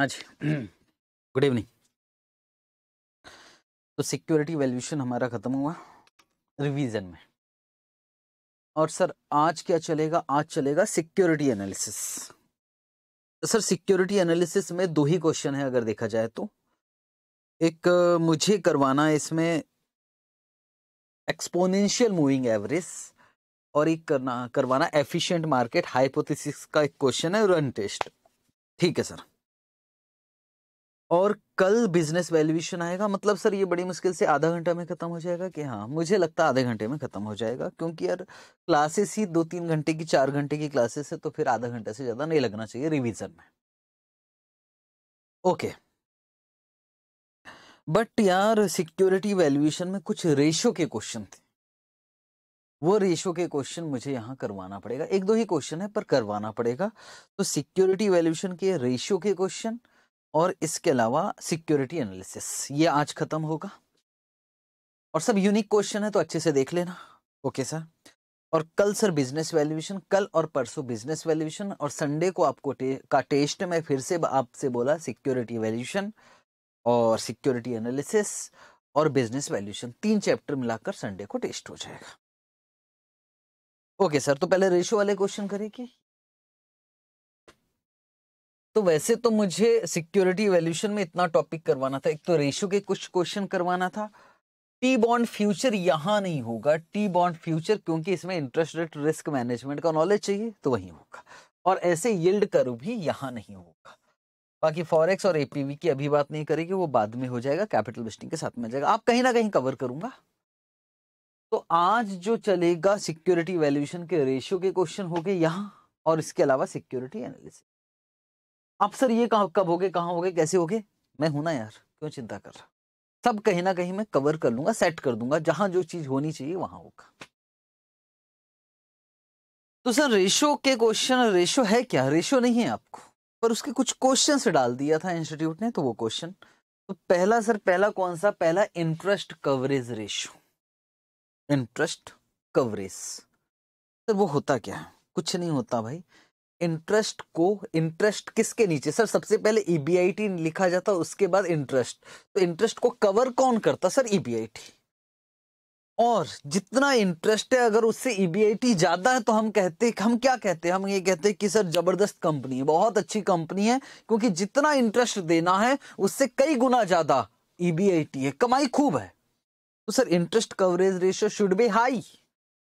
आज हाँ जी गुड इवनिंग तो सिक्योरिटी वैल्यूशन हमारा ख़त्म हुआ रिवीजन में और सर आज क्या चलेगा आज चलेगा सिक्योरिटी तो एनालिसिस सर सिक्योरिटी एनालिसिस में दो ही क्वेश्चन है अगर देखा जाए तो एक मुझे करवाना है इसमें एक्सपोनेंशियल मूविंग एवरेज और एक करना करवाना एफिशिएंट मार्केट हाइपोथेसिस का एक क्वेश्चन है रन टेस्ट ठीक है सर और कल बिजनेस वैल्यूएशन आएगा मतलब सर ये बड़ी मुश्किल से आधा घंटा में ख़त्म हो जाएगा कि हाँ मुझे लगता है आधे घंटे में ख़त्म हो जाएगा क्योंकि यार क्लासेस ही दो तीन घंटे की चार घंटे की क्लासेस है तो फिर आधा घंटे से ज़्यादा नहीं लगना चाहिए रिविज़न में ओके बट यार सिक्योरिटी वैल्यूएशन में कुछ रेशो के क्वेश्चन थे वो रेशो के क्वेश्चन मुझे यहाँ करवाना पड़ेगा एक दो ही क्वेश्चन है पर करवाना पड़ेगा तो सिक्योरिटी वैल्यूएशन के रेशो के क्वेश्चन और इसके अलावा सिक्योरिटी एनालिसिस ये आज ख़त्म होगा और सब यूनिक क्वेश्चन है तो अच्छे से देख लेना ओके सर और कल सर बिजनेस वैल्यूएशन कल और परसों बिजनेस वैल्यूएशन और संडे को आपको टे, का टेस्ट में फिर से आपसे बोला सिक्योरिटी वैल्यूएशन और सिक्योरिटी एनालिसिस और बिजनेस वैल्यूएशन तीन चैप्टर मिलाकर संडे को टेस्ट हो जाएगा ओके सर तो पहले रेशो वाले क्वेश्चन करेगी तो वैसे तो मुझे सिक्योरिटी वैल्यूशन में इतना टॉपिक करवाना था एक तो रेशो के कुछ क्वेश्चन करवाना था टी बॉन्ड फ्यूचर यहाँ नहीं होगा टी बॉन्ड फ्यूचर क्योंकि इसमें इंटरेस्ट रेट रिस्क मैनेजमेंट का नॉलेज चाहिए तो वहीं होगा और ऐसे यील्ड कर भी यहाँ नहीं होगा बाकी फॉरेक्स और एपीवी की अभी बात नहीं करेगी वो बाद में हो जाएगा कैपिटल बिस्टिंग के साथ में जाएगा आप कहीं ना कहीं कवर करूंगा तो आज जो चलेगा सिक्योरिटी वैल्यूएशन के रेशियो के क्वेश्चन हो गए यहाँ और इसके अलावा सिक्योरिटी एनालिसिस अब सर ये कहा कब होगे कहाँ होगे कैसे होगे मैं हूं ना यार क्यों चिंता कर रहा सब कहीं ना कहीं मैं कवर कर लूंगा सेट कर दूंगा जहां जो चीज होनी चाहिए वहां होगा तो सर रेशो के क्वेश्चन रेशो है क्या रेशो नहीं है आपको पर उसके कुछ क्वेश्चन डाल दिया था इंस्टीट्यूट ने तो वो क्वेश्चन तो पहला सर पहला कौन सा पहला interest coverage ratio interest coverage sir वो होता क्या है कुछ नहीं होता भाई इंटरेस्ट को इंटरेस्ट किसके नीचे सर सबसे पहले ईबीआईटी e लिखा जाता उसके बाद इंटरेस्ट तो इंटरेस्ट को कवर कौन करता सर ईबीआईटी e और जितना इंटरेस्ट है अगर उससे ईबीआईटी e ज़्यादा है तो हम कहते हम क्या कहते हैं हम ये कहते हैं कि सर ज़बरदस्त कंपनी है बहुत अच्छी कंपनी है क्योंकि जितना इंटरेस्ट देना है उससे कई गुना ज़्यादा ईबीआईटी है कमाई खूब है तो sir interest coverage ratio should be high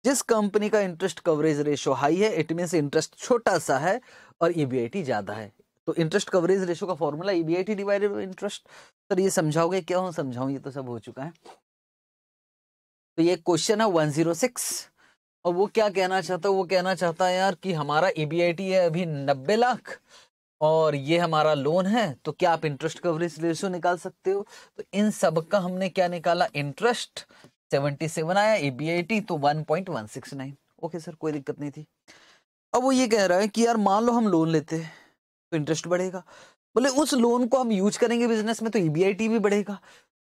जिस कंपनी का इंटरेस्ट कवरेज रेशो हाई है इट मीन्स इंटरेस्ट छोटा सा है और ईबीआईटी e ज़्यादा है तो इंटरेस्ट कवरेज रेशो का formula EBIT e divided by interest sir ये समझाओगे क्या हो समझाऊँ ये तो सब हो चुका है तो ये क्वेश्चन है वन जीरो सिक्स और वो क्या कहना चाहता है वो कहना चाहता है यार कि हमारा ई e है अभी नब्बे लाख और ये हमारा लोन है तो क्या आप इंटरेस्ट कवरेज रेशो निकाल सकते हो तो इन सब का हमने क्या निकाला इंटरेस्ट सेवेंटी सेवन आया ए बी आई टी तो one point one six nine okay sir कोई दिक्कत नहीं थी अब वो ये कह रहा है कि यार मान लो हम लोन लेते हैं तो इंटरेस्ट बढ़ेगा बोले उस लोन को हम यूज करेंगे बिजनेस में तो टी भी बढ़ेगा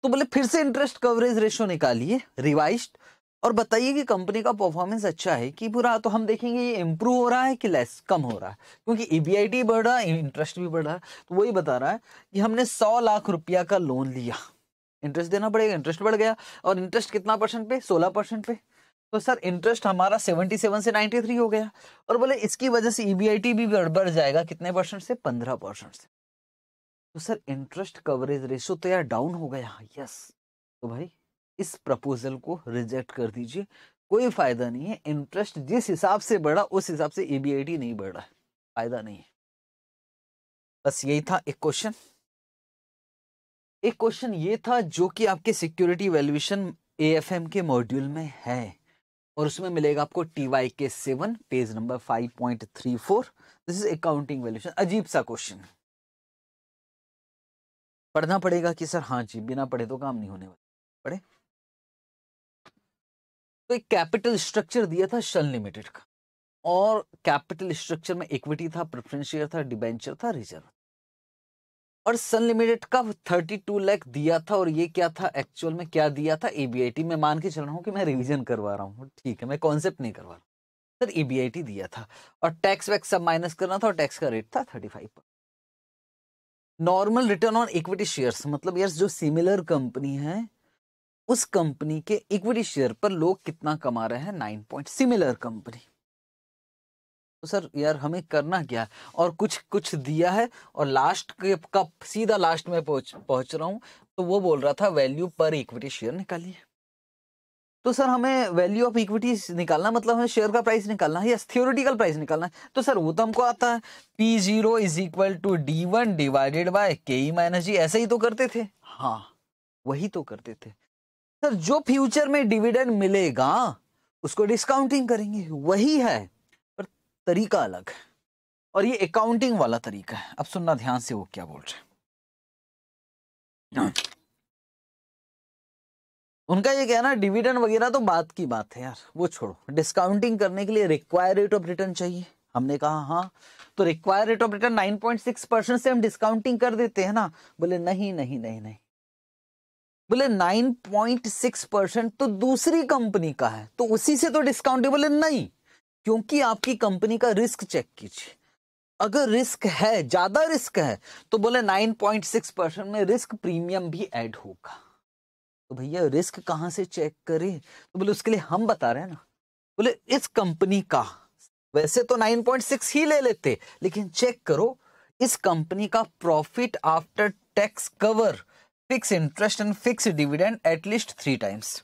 तो बोले फिर से इंटरेस्ट कवरेज रेशियो निकालिए रिवाइज और बताइए कि कंपनी का परफॉर्मेंस अच्छा है कि बुरा तो हम देखेंगे ये इम्प्रूव हो रहा है कि लेस कम हो रहा है क्योंकि ईबीआईटी बढ़ रहा है इंटरेस्ट भी बढ़ रहा है तो वही बता रहा है कि हमने सौ लाख रुपया का लोन लिया इंटरेस्ट देना पड़ेगा इंटरेस्ट बढ़ गया और इंटरेस्ट कितना परसेंट पे सोलह परसेंट पे तो सर इंटरेस्ट हमारा 77 से 93 हो गया और बोले इसकी वजह से ईबीआईटी e भी बढ़ जाएगा कितने परसेंट से 15 परसेंट से तो सर इंटरेस्ट कवरेज रेशो तो यार डाउन हो गया यस तो भाई इस प्रपोजल को रिजेक्ट कर दीजिए कोई फायदा नहीं है इंटरेस्ट जिस हिसाब से बढ़ा उस हिसाब से ईबीआईटी e नहीं बढ़ रहा है फायदा नहीं है बस यही था एक क्वेश्चन एक क्वेश्चन ये था जो कि आपके सिक्योरिटी वैल्यूएशन एएफएम के मॉड्यूल में है और उसमें मिलेगा आपको टी वाई के seven page number five point three four this is accounting valuation अजीब सा क्वेश्चन पढ़ना पड़ेगा कि सर हाँ जी बिना पढ़े तो काम नहीं होने वाला पढ़े तो एक कैपिटल स्ट्रक्चर दिया था शल लिमिटेड का और कैपिटल स्ट्रक्चर में इक्विटी था प्रेफरेंस शेयर था डिबेंचर था रिजर्व और सन लिमिटेड का 32 लाख दिया था और ये क्या था एक्चुअल में क्या दिया था एबीआईटी में मान के चल रहा हूँ कि मैं रिवीजन करवा रहा हूँ ठीक है मैं कॉन्सेप्ट नहीं करवा रहा सर ईबीआईटी दिया था और टैक्स वैक्स सब माइनस करना था और टैक्स का रेट था thirty five normal return on equity shares मतलब यस जो सिमिलर कंपनी है उस कंपनी के इक्विटी शेयर पर लोग कितना कमा रहे हैं नाइन पॉइंट सिमिलर कंपनी तो सर यार हमें करना क्या है और कुछ कुछ दिया है और लास्ट के कप सीधा लास्ट में पहुंच पहुंच रहा हूं तो वो बोल रहा था वैल्यू पर इक्विटी शेयर निकालिए तो सर हमें वैल्यू ऑफ इक्विटी निकालना मतलब हमें शेयर का प्राइस निकालना है या थियोरिटिकल प्राइस निकालना है तो सर वो तो हमको आता है P zero is equal to D one divided by K E minus जी ऐसे ही तो करते थे हाँ वही तो करते थे सर जो फ्यूचर में डिविडेंड मिलेगा उसको डिस्काउंटिंग करेंगे वही है तरीका अलग है और ये अकाउंटिंग वाला तरीका है अब सुनना ध्यान से वो क्या बोल रहे हाँ। उनका ये कहना डिविडेंड वगैरह तो बात की बात है यार वो छोड़ो डिस्काउंटिंग करने के लिए रिक्वायर रेट ऑफ रिटर्न चाहिए हमने कहा हाँ तो require rate of return 9.6 percent से हम डिस्काउंटिंग कर देते हैं ना बोले नहीं नहीं नहीं नहीं बोले 9.6 परसेंट तो दूसरी कंपनी का है तो उसी से तो डिस्काउंटिंग बोले नहीं क्योंकि आपकी कंपनी का रिस्क चेक कीजिए अगर रिस्क है ज़्यादा रिस्क है तो बोले 9.6 परसेंट में रिस्क प्रीमियम भी ऐड होगा तो भैया रिस्क कहां से चेक करें तो बोले उसके लिए हम बता रहे हैं ना बोले इस कंपनी का वैसे तो 9.6 ही ले लेते लेकिन चेक करो इस कंपनी का profit after tax cover fix interest and fix dividend at least three times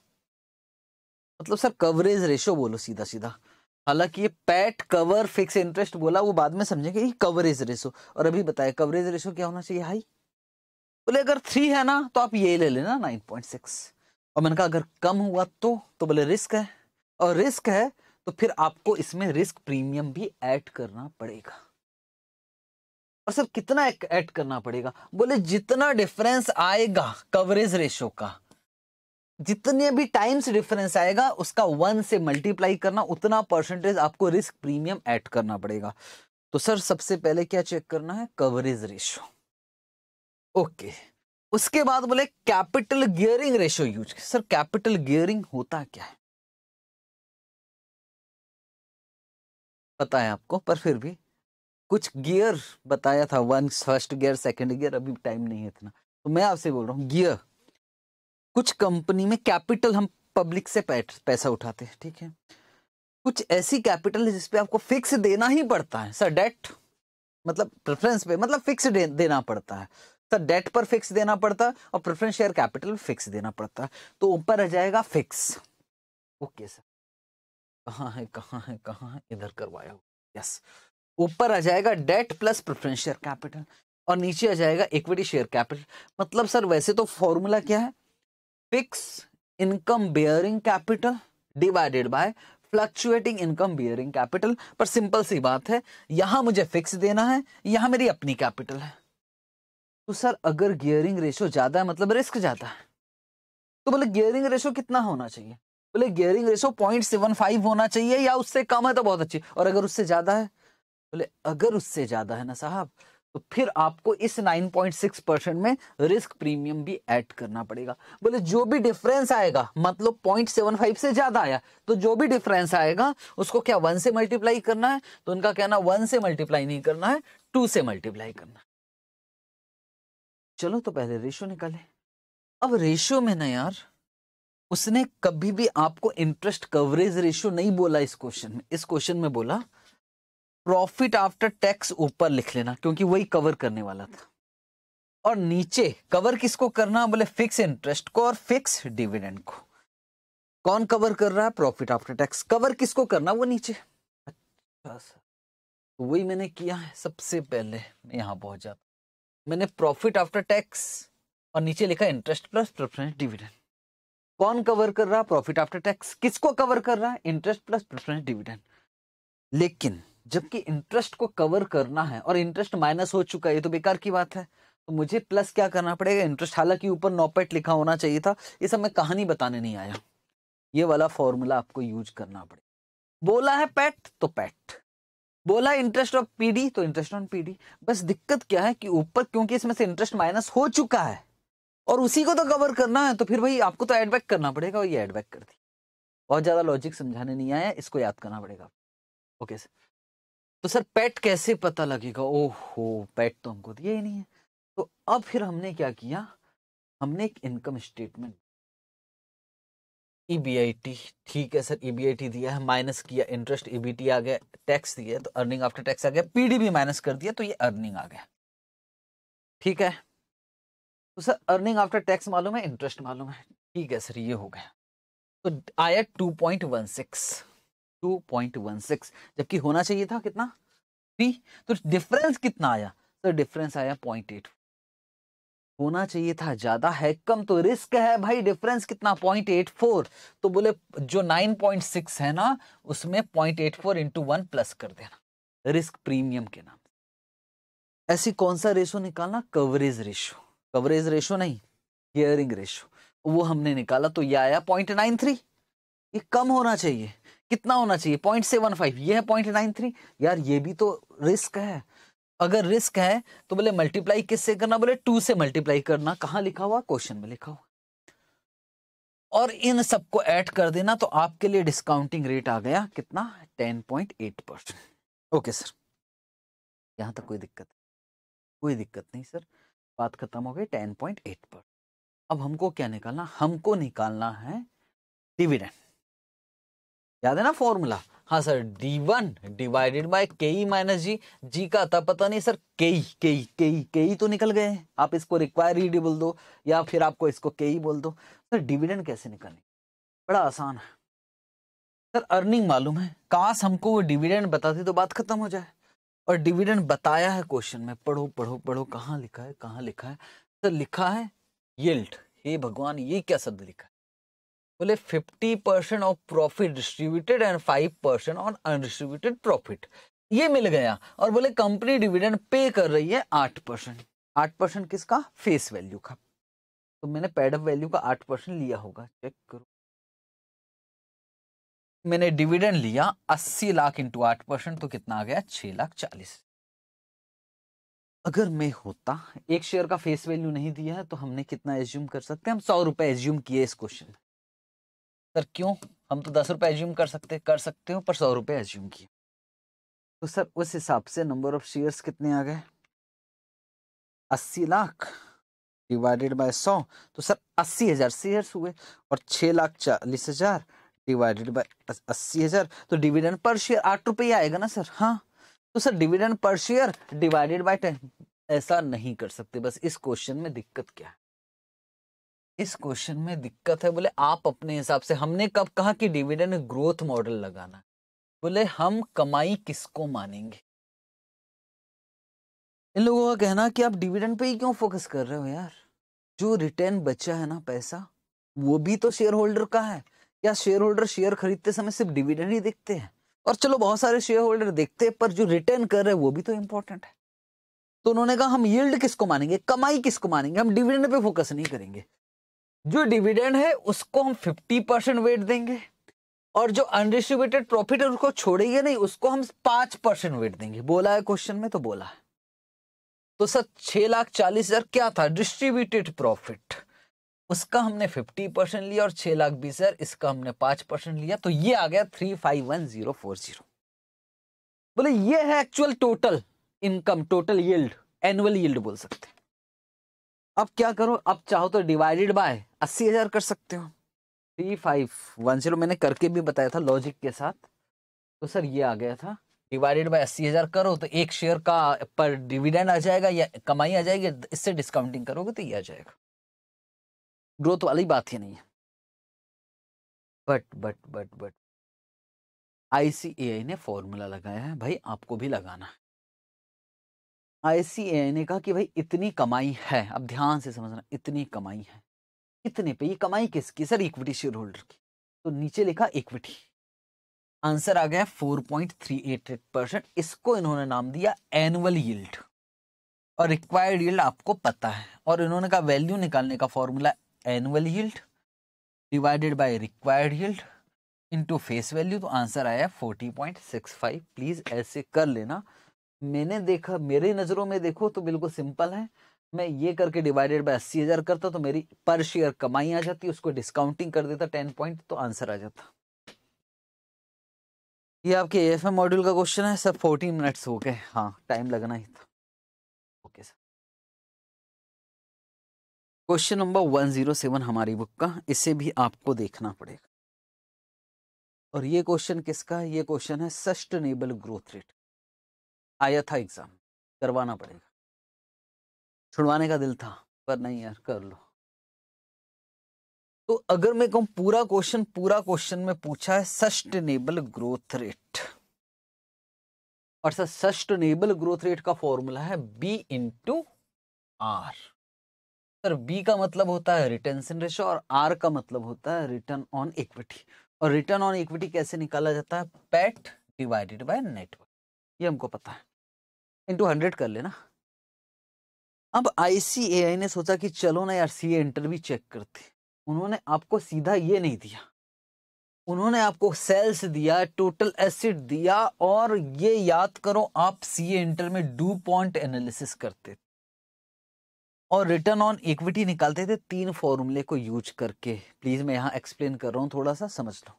मतलब सर कवरेज रेशियो बोलो सीधा सीधा हालांकि ये पैट कवर फिक्स इंटरेस्ट बोला वो बाद में समझेंगे ये कवरेज रेशो और अभी बताया कवरेज रेशो क्या होना चाहिए हाई बोले अगर थ्री है ना तो आप ये ले लेना नाइन पॉइंट सिक्स और मैंने कहा अगर कम हुआ तो तो बोले रिस्क है और रिस्क है तो फिर आपको इसमें रिस्क प्रीमियम भी ऐड करना पड़ेगा और सर कितना ऐड करना पड़ेगा बोले जितना डिफरेंस आएगा कवरेज रेशो का जितने भी टाइम्स डिफरेंस आएगा उसका वन से मल्टीप्लाई करना उतना परसेंटेज आपको रिस्क प्रीमियम ऐड करना पड़ेगा तो सर सबसे पहले क्या चेक करना है कवरेज रेशो ओके उसके बाद बोले capital gearing ratio use sir capital gearing होता क्या है पता है आपको पर फिर भी कुछ गियर बताया था one first gear second gear अभी टाइम नहीं है इतना तो मैं आपसे बोल रहा हूँ गियर कुछ कंपनी में कैपिटल हम पब्लिक से पैसा उठाते हैं ठीक है कुछ ऐसी कैपिटल है जिसपे आपको फिक्स देना ही पड़ता है सर डेट मतलब प्रेफरेंस पे मतलब फिक्स दे, देना पड़ता है सर डेट पर फिक्स देना पड़ता है और प्रेफरेंस शेयर कैपिटल फिक्स देना पड़ता है तो ऊपर आ जाएगा फिक्स ओके सर कहाँ है कहाँ है कहाँ है इधर करवाया यस ऊपर आ जाएगा debt plus preference share capital और नीचे आ जाएगा इक्विटी शेयर कैपिटल मतलब सर वैसे तो फॉर्मूला क्या है fix income bearing capital divided by fluctuating income bearing capital पर सिंपल सी बात है यहां मुझे फिक्स देना है यहां मेरी अपनी कैपिटल है तो सर अगर गियरिंग रेशो ज्यादा है मतलब रिस्क ज्यादा है तो बोले गियरिंग रेशो कितना होना चाहिए बोले gearing ratio point seven five होना चाहिए या उससे कम है तो बहुत अच्छी और अगर उससे ज्यादा है बोले अगर उससे ज्यादा है ना साहब तो फिर आपको इस 9.6 परसेंट में रिस्क प्रीमियम भी ऐड करना पड़ेगा बोले जो भी डिफरेंस आएगा मतलब 0.75 से ज्यादा आया तो जो भी डिफरेंस आएगा उसको क्या वन से मल्टीप्लाई करना है तो उनका कहना वन से मल्टीप्लाई नहीं करना है टू से मल्टीप्लाई करना चलो तो पहले रेशियो निकाले अब रेशियो में ना यार उसने कभी भी आपको इंटरेस्ट कवरेज रेशियो नहीं बोला इस क्वेश्चन में इस क्वेश्चन में बोला प्रॉफिट आफ्टर टैक्स ऊपर लिख लेना क्योंकि वही कवर करने वाला था और नीचे कवर किसको करना बोले फिक्स इंटरेस्ट को और फिक्स डिविडेंड को कौन कवर कर रहा है प्रॉफिट आफ्टर टैक्स कवर किसको करना वो नीचे अच्छा सर तो वही मैंने किया है सबसे पहले मैं यहां पहुंच जाता मैंने प्रॉफिट आफ्टर टैक्स और नीचे लिखा इंटरेस्ट प्लस प्रेफरेंस डिविडेंड कौन कवर कर रहा प्रॉफिट आफ्टर टैक्स किसको कवर कर रहा है इंटरेस्ट प्लस प्रेफरेंस डिविडेंड लेकिन जबकि इंटरेस्ट को कवर करना है और इंटरेस्ट माइनस हो चुका है ये तो बेकार की बात है तो मुझे प्लस क्या करना पड़ेगा इंटरेस्ट हालांकि ऊपर नोपेट लिखा होना चाहिए था ये सब मैं कहानी बताने नहीं आया ये वाला फॉर्मूला आपको यूज करना पड़ेगा बोला है पैट तो पैट बोला इंटरेस्ट ऑफ पीडी तो इंटरेस्ट ऑन पीडी बस दिक्कत क्या है कि ऊपर क्योंकि इसमें से इंटरेस्ट माइनस हो चुका है और उसी को तो कवर करना है तो फिर भाई आपको तो एडबैक करना पड़ेगा और ये एडबैक कर दी बहुत ज़्यादा लॉजिक समझाने नहीं आया इसको याद करना पड़ेगा ओके सर तो सर पेट कैसे पता लगेगा ओहो पेट तो हमको दिया ही नहीं है तो अब फिर हमने क्या किया हमने एक इनकम स्टेटमेंट ईबीआईटी e ठीक है सर ईबीआईटी e दिया है माइनस किया इंटरेस्ट ईबीटी e आ गया टैक्स दिया तो अर्निंग आफ्टर टैक्स आ गया पीडीबी माइनस कर दिया तो ये अर्निंग आ गया ठीक है तो सर अर्निंग आफ्टर टैक्स मालूम है इंटरेस्ट मालूम है ठीक है सर ये हो गया तो आया टू पॉइंट वन सिक्स 2.16 जबकि होना चाहिए था कितना थ्री तो डिफरेंस कितना आया सर तो डिफरेंस आया पॉइंट एट होना चाहिए था ज्यादा है कम तो रिस्क है भाई डिफरेंस कितना पॉइंट एट फोर तो बोले जो नाइन पॉइंट सिक्स है ना उसमें point eight four into one plus कर देना रिस्क प्रीमियम के नाम ऐसी कौन सा रेशो निकालना कवरेज रेशो कवरेज रेशो नहीं गियरिंग रेशो वो हमने निकाला तो ये आया पॉइंट नाइन थ्री ये कम होना चाहिए कितना होना चाहिए पॉइंट सेवन फाइव ये है पॉइंट नाइन थ्री यार ये भी तो रिस्क है अगर रिस्क है तो बोले मल्टीप्लाई किससे करना बोले टू से मल्टीप्लाई करना कहाँ लिखा हुआ क्वेश्चन में लिखा हुआ और इन सबको ऐड कर देना तो आपके लिए डिस्काउंटिंग रेट आ गया कितना ten point eight percent okay sir यहाँ तक कोई दिक्कत कोई दिक्कत नहीं सर बात खत्म हो गई टेन पॉइंट एट पर अब हमको क्या निकालना हमको निकालना है डिविडेंड याद है ना फॉर्मूला हाँ sir D one divided by K E minus जी जी का था पता नहीं सर के ई के ई के ई के ई तो निकल गए आप इसको रिक्वायर ही बोल दो या फिर आपको इसको के ई e बोल दो सर डिविडेंड कैसे निकालें बड़ा आसान है सर अर्निंग मालूम है काश हमको वो डिविडेंड बताती तो बात खत्म हो जाए और डिविडेंड बताया है क्वेश्चन में पढ़ो पढ़ो पढ़ो कहाँ लिखा है कहाँ लिखा है सर लिखा है येल्ट हे भगवान ये क्या शब्द लिखा है बोले 50 percent of profit distributed and 5 percent on undistributed profit ये मिल गया और बोले कंपनी डिविडेंड पे कर रही है आठ परसेंट आठ परसेंट किसका फेस वैल्यू का तो मैंने पेड ऑफ वैल्यू का आठ परसेंट लिया होगा चेक करो मैंने डिविडेंड लिया अस्सी लाख इंटू आठ परसेंट तो कितना आ गया छह लाख चालीस अगर मैं होता एक शेयर का फेस वैल्यू नहीं दिया है तो हमने कितना एज्यूम कर सकते हैं हम सौ रुपए एज्यूम किए इस क्वेश्चन में सर क्यों हम तो दस रुपये एज्यूम कर सकते कर सकते हो पर सौ रुपये एज्यूम किए तो सर उस हिसाब से नंबर ऑफ शेयर्स कितने आ गए अस्सी लाख डिवाइडेड बाय सौ तो सर अस्सी हज़ार शेयर्स हुए और छः लाख चालीस हज़ार डिवाइडेड बाय अस्सी हज़ार तो डिविडेंड पर शेयर आठ रुपये आएगा ना सर हाँ तो sir dividend per share divided by ten ऐसा नहीं कर सकते बस इस क्वेश्चन में दिक्कत क्या है इस क्वेश्चन में दिक्कत है बोले आप अपने हिसाब से हमने कब कहा कि डिविडेंड ग्रोथ मॉडल लगाना बोले हम कमाई किसको मानेंगे इन लोगों का कहना कि आप डिविडेंड पे ही क्यों फोकस कर रहे हो यार जो रिटर्न बचा है ना पैसा वो भी तो शेयर होल्डर का है या शेयर होल्डर शेयर खरीदते समय सिर्फ डिविडेंड ही देखते हैं और चलो बहुत सारे शेयर होल्डर देखते हैं पर जो रिटर्न कर रहे हैं वो भी तो इंपॉर्टेंट है तो उन्होंने कहा हम यील्ड किसको मानेंगे कमाई किसको मानेंगे हम डिविडेंड पे फोकस नहीं करेंगे जो डिविडेंड है उसको हम 50 परसेंट वेट देंगे और जो अनडिस्ट्रीब्यूटेड प्रॉफिट है उसको छोड़ेंगे नहीं उसको हम पांच परसेंट वेट देंगे बोला है क्वेश्चन में तो बोला है तो सर छह लाख चालीस हजार क्या था डिस्ट्रीब्यूटेड प्रॉफिट उसका हमने फिफ्टी परसेंट लिया और छह लाख बीस हजार इसका हमने पांच परसेंट लिया तो ये आ गया three five one zero four zero बोले ये है actual total income total yield annual yield बोल सकते हैं अब क्या करो अब चाहो तो डिवाइडेड बाय अस्सी हजार कर सकते हो थ्री फाइव वन जीरो मैंने करके भी बताया था लॉजिक के साथ तो सर ये आ गया था डिवाइडेड बाय अस्सी हजार करो तो एक शेयर का पर डिविडेंड आ जाएगा या कमाई आ जाएगी इससे डिस्काउंटिंग करोगे तो ये आ जाएगा ग्रोथ वाली बात ही नहीं है but but but but ICAI ने फॉर्मूला लगाया है भाई आपको भी लगाना है आई ने कहा कि भाई इतनी कमाई है अब ध्यान से समझना इतनी कमाई है इतने पे ये कमाई किसकी सर इक्विटी शेयर होल्डर की तो नीचे लिखा इक्विटी आंसर आ गया four point three eight percent इसको इन्होंने नाम दिया एनुअल यील्ड और रिक्वायर्ड यील्ड आपको पता है और इन्होंने कहा वैल्यू निकालने का formula annual yield divided by required yield into face value तो आंसर आया फोर्टी प्लीज ऐसे कर लेना मैंने देखा मेरे नज़रों में देखो तो बिल्कुल सिंपल है मैं ये करके डिवाइडेड बाय अस्सी हज़ार करता तो मेरी पर शेयर कमाई आ जाती उसको डिस्काउंटिंग कर देता टेन पॉइंट तो आंसर आ जाता ये आपके ए एफ एम मॉड्यूल का क्वेश्चन है सर फोर्टीन मिनट्स हो गए हाँ टाइम लगना ही था okay sir question number one zero seven हमारी बुक का इसे भी आपको देखना पड़ेगा और ये क्वेश्चन किसका है ये क्वेश्चन है सस्टेनेबल ग्रोथ रेट आया था एग्ज़ाम करवाना पड़ेगा छुड़वाने का दिल था पर नहीं यार कर लो तो अगर मैं कहूं पूरा क्वेश्चन पूरा क्वेश्चन में पूछा है सस्टेनेबल ग्रोथ रेट और सर सस्टेनेबल ग्रोथ रेट का फॉर्मूला है B into R sir B का मतलब होता है रिटर्न रेशो और आर का मतलब होता है रिटर्न ऑन इक्विटी और रिटर्न ऑन इक्विटी कैसे निकाला जाता है पैट डिवाइडेड बाय नेटवर्क ये हमको पता है इंटू हंड्रेड कर लेना अब आईसीएआई ने सोचा कि चलो ना यार सी एंटर भी चेक करते उन्होंने आपको सीधा ये नहीं दिया उन्होंने आपको सेल्स दिया टोटल एसिड दिया और ये याद करो आप सी एंटर में डू पॉइंट एनालिसिस करते और रिटर्न ऑन इक्विटी निकालते थे तीन फॉर्मूले को यूज करके प्लीज मैं यहां एक्सप्लेन कर रहा हूं थोड़ा सा समझ लो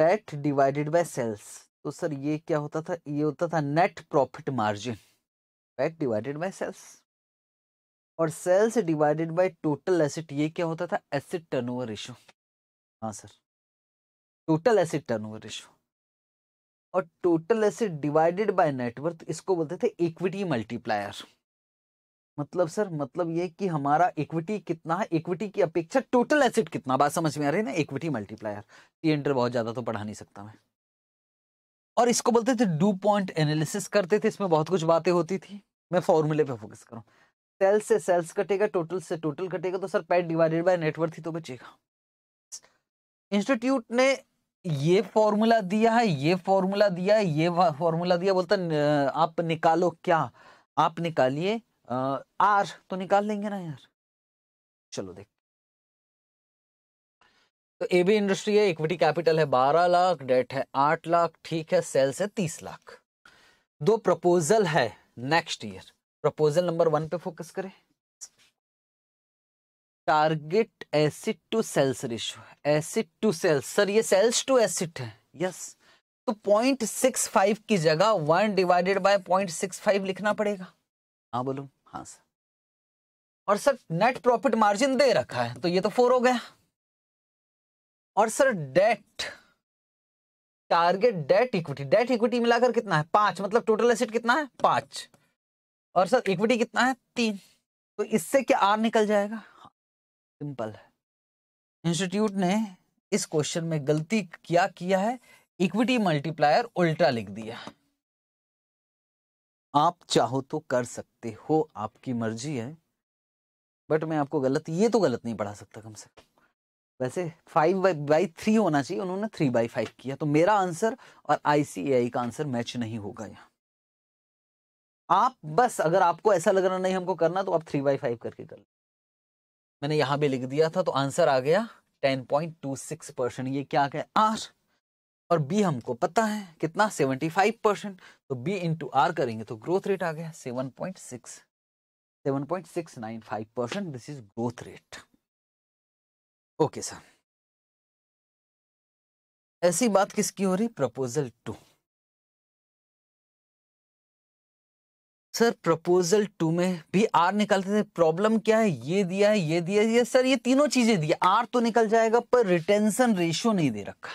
पैट डिवाइडेड बाय सेल्स तो सर ये क्या होता था ये होता था net profit margin right divided by sales और sales divided by total asset ये क्या होता था एसेट टर्नओवर रेशो हाँ sir total asset turnover ratio और total asset divided by net worth इसको बोलते थे इक्विटी मल्टीप्लायर मतलब सर मतलब ये कि हमारा इक्विटी कितना है इक्विटी की अपेक्षा टोटल एसेट कितना बात समझ में आ रही है ना इक्विटी मल्टीप्लायर टी इंटर बहुत ज़्यादा तो पढ़ा नहीं सकता मैं और इसको बोलते थे डू पॉइंट एनालिसिस करते थे इसमें बहुत कुछ बातें होती थी मैं फॉर्मूले पे फोकस करूँ सेल्स से सेल्स कटेगा टोटल से टोटल कटेगा तो sir PAT divided by net worth ही तो बचेगा इंस्टीट्यूट ने ये फॉर्मूला दिया है ये फॉर्मूला दिया है ये फॉर्मूला दिया बोलता आप निकालो क्या आप निकालिए आर तो निकाल लेंगे ना यार चलो देख तो ए बी इंडस्ट्री है इक्विटी कैपिटल है बारह लाख डेट है आठ लाख ठीक है सेल्स है तीस लाख दो प्रपोजल है next year proposal number one पे फोकस करें target asset to sales ratio asset to sales sir ये सेल्स टू एसिड है यस तो पॉइंट सिक्स फाइव की जगह one divided by point six five लिखना पड़ेगा हाँ बोलो हाँ सर और सर नेट प्रॉफिट मार्जिन दे रखा है तो ये तो फोर हो गया और sir debt target debt equity debt equity मिलाकर कितना है पांच मतलब टोटल एसेट कितना है पांच और सर इक्विटी कितना है तीन तो इससे क्या आर निकल जाएगा सिंपल है इंस्टीट्यूट ने इस क्वेश्चन में गलती क्या किया है इक्विटी मल्टीप्लायर उल्टा लिख दिया आप चाहो तो कर सकते हो आपकी मर्जी है बट मैं आपको गलत ये तो गलत नहीं पढ़ा सकता कम से कम वैसे फाइव बाई थ्री होना चाहिए उन्होंने थ्री बाई फाइव किया तो मेरा आंसर और आईसीएआई का आंसर मैच नहीं होगा यहाँ आप बस अगर आपको ऐसा लग रहा नहीं हमको करना तो आप थ्री बाई फाइव करके कर मैंने यहाँ भी लिख दिया था तो आंसर आ गया ten point two six percent ये क्या है आर और बी हमको पता है कितना सेवेंटी फाइव परसेंट तो बी इंटू आर करेंगे तो ग्रोथ रेट आ गया seven point six seven point six nine five percent this is growth rate okay sir ऐसी बात किसकी हो रही proposal two sir proposal two में भी आर निकालते थे प्रॉब्लम क्या है ये दिया है ये दिया है सर ये तीनों चीजें दी आर तो निकल जाएगा पर रिटेंशन रेशियो नहीं दे रखा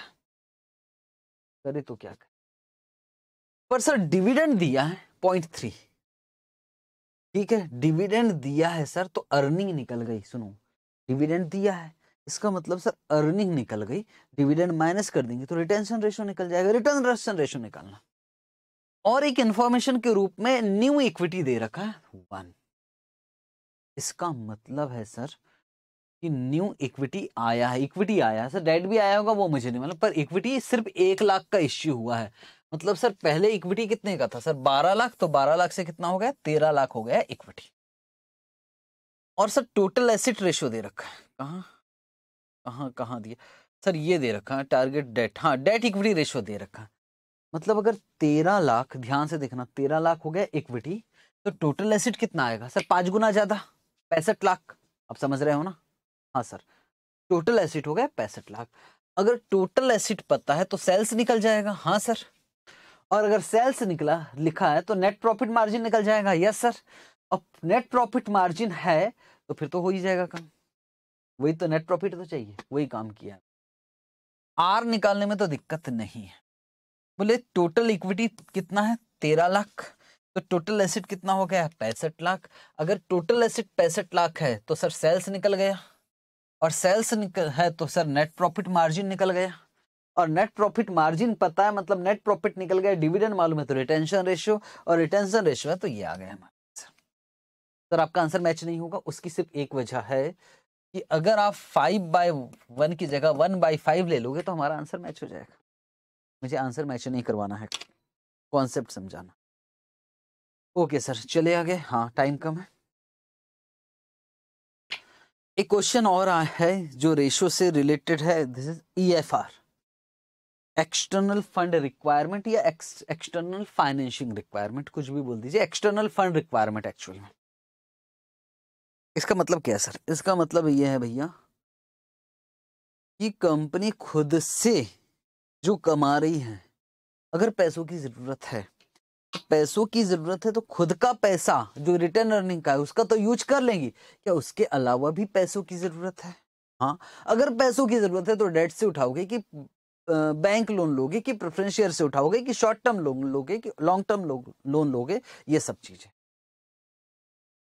करे तो क्या कर पर सर डिविडेंड दिया है पॉइंट थ्री ठीक है डिविडेंड दिया है सर तो अर्निंग निकल गई सुनो डिविडेंड दिया है इसका मतलब सर अर्निंग निकल गई डिविडेंड माइनस कर देंगे तो रिटेंशन रेशो निकल जाएगा रिटर्न रेशो निकालना और एक इंफॉर्मेशन के रूप में न्यू इक्विटी दे रखा है वन इसका मतलब है सर कि न्यू इक्विटी आया है इक्विटी आया है सर डेट भी आया होगा वो मुझे नहीं मतलब पर इक्विटी सिर्फ एक लाख का इश्यू हुआ है मतलब सर पहले इक्विटी कितने का था सर बारह लाख तो बारह लाख से कितना हो गया तेरह लाख हो गया इक्विटी और सर टोटल एसिड रेशियो दे रखा है कहा कहाँ कहाँ दिया सर ये दे रखा है टारगेट डेट हाँ डेट इक्विटी रेशो दे रखा है मतलब अगर तेरह लाख ध्यान से देखना तेरह लाख हो गया इक्विटी तो टोटल एसिड कितना आएगा सर पाँच गुना ज़्यादा पैंसठ लाख आप समझ रहे हो ना हाँ सर टोटल एसिड हो गया पैंसठ लाख अगर टोटल एसिड पता है तो सेल्स निकल जाएगा हाँ सर और अगर सेल्स निकला लिखा है तो नेट प्रॉफिट मार्जिन निकल जाएगा यस सर अब नेट प्रॉफिट मार्जिन है तो फिर तो हो ही जाएगा काम वही तो नेट प्रॉफिट तो चाहिए वही काम किया आर निकालने में तो दिक्कत नहीं है बोले टोटल इक्विटी कितना है तेरह लाख तो टोटल एसेट कितना हो गया पैंसठ लाख अगर टोटल एसेट पैंसठ लाख है तो सर सेल्स निकल गया और सेल्स निकल है तो सर नेट प्रॉफिट मार्जिन निकल गया और नेट प्रॉफिट मार्जिन पता है मतलब नेट प्रॉफिट निकल गया डिविडेंड मालूम है तो रिटेंशन रेशियो और रिटेंशन रेशियो है तो ये आ गया हमारे सर आपका आंसर मैच नहीं होगा उसकी सिर्फ एक वजह है कि अगर आप फाइव बाय वन की जगह वन बाई फाइव ले लोगे तो हमारा आंसर मैच हो जाएगा मुझे आंसर मैच नहीं करवाना है कॉन्सेप्ट समझाना ओके सर चले आगे हाँ टाइम कम है एक क्वेश्चन और आया है जो रेशो से रिलेटेड है this is EFR external fund requirement या एक्सटर्नल फाइनेंशिंग रिक्वायरमेंट कुछ भी बोल दीजिए एक्सटर्नल फंड रिक्वायरमेंट एक्चुअल में इसका मतलब क्या है सर इसका मतलब ये है भैया कि कंपनी खुद से जो कमा रही है अगर पैसों की ज़रूरत है तो पैसों की ज़रूरत है तो खुद का पैसा जो रिटर्न अर्निंग का है उसका तो यूज कर लेंगी क्या उसके अलावा भी पैसों की ज़रूरत है हाँ अगर पैसों की ज़रूरत है तो डेट से उठाओगे कि बैंक लोन लोगे कि प्रेफरेंशियर से उठाओगे कि शॉर्ट टर्म लोन लोगे कि लॉन्ग टर्म लोन लोगे ये सब चीज़ें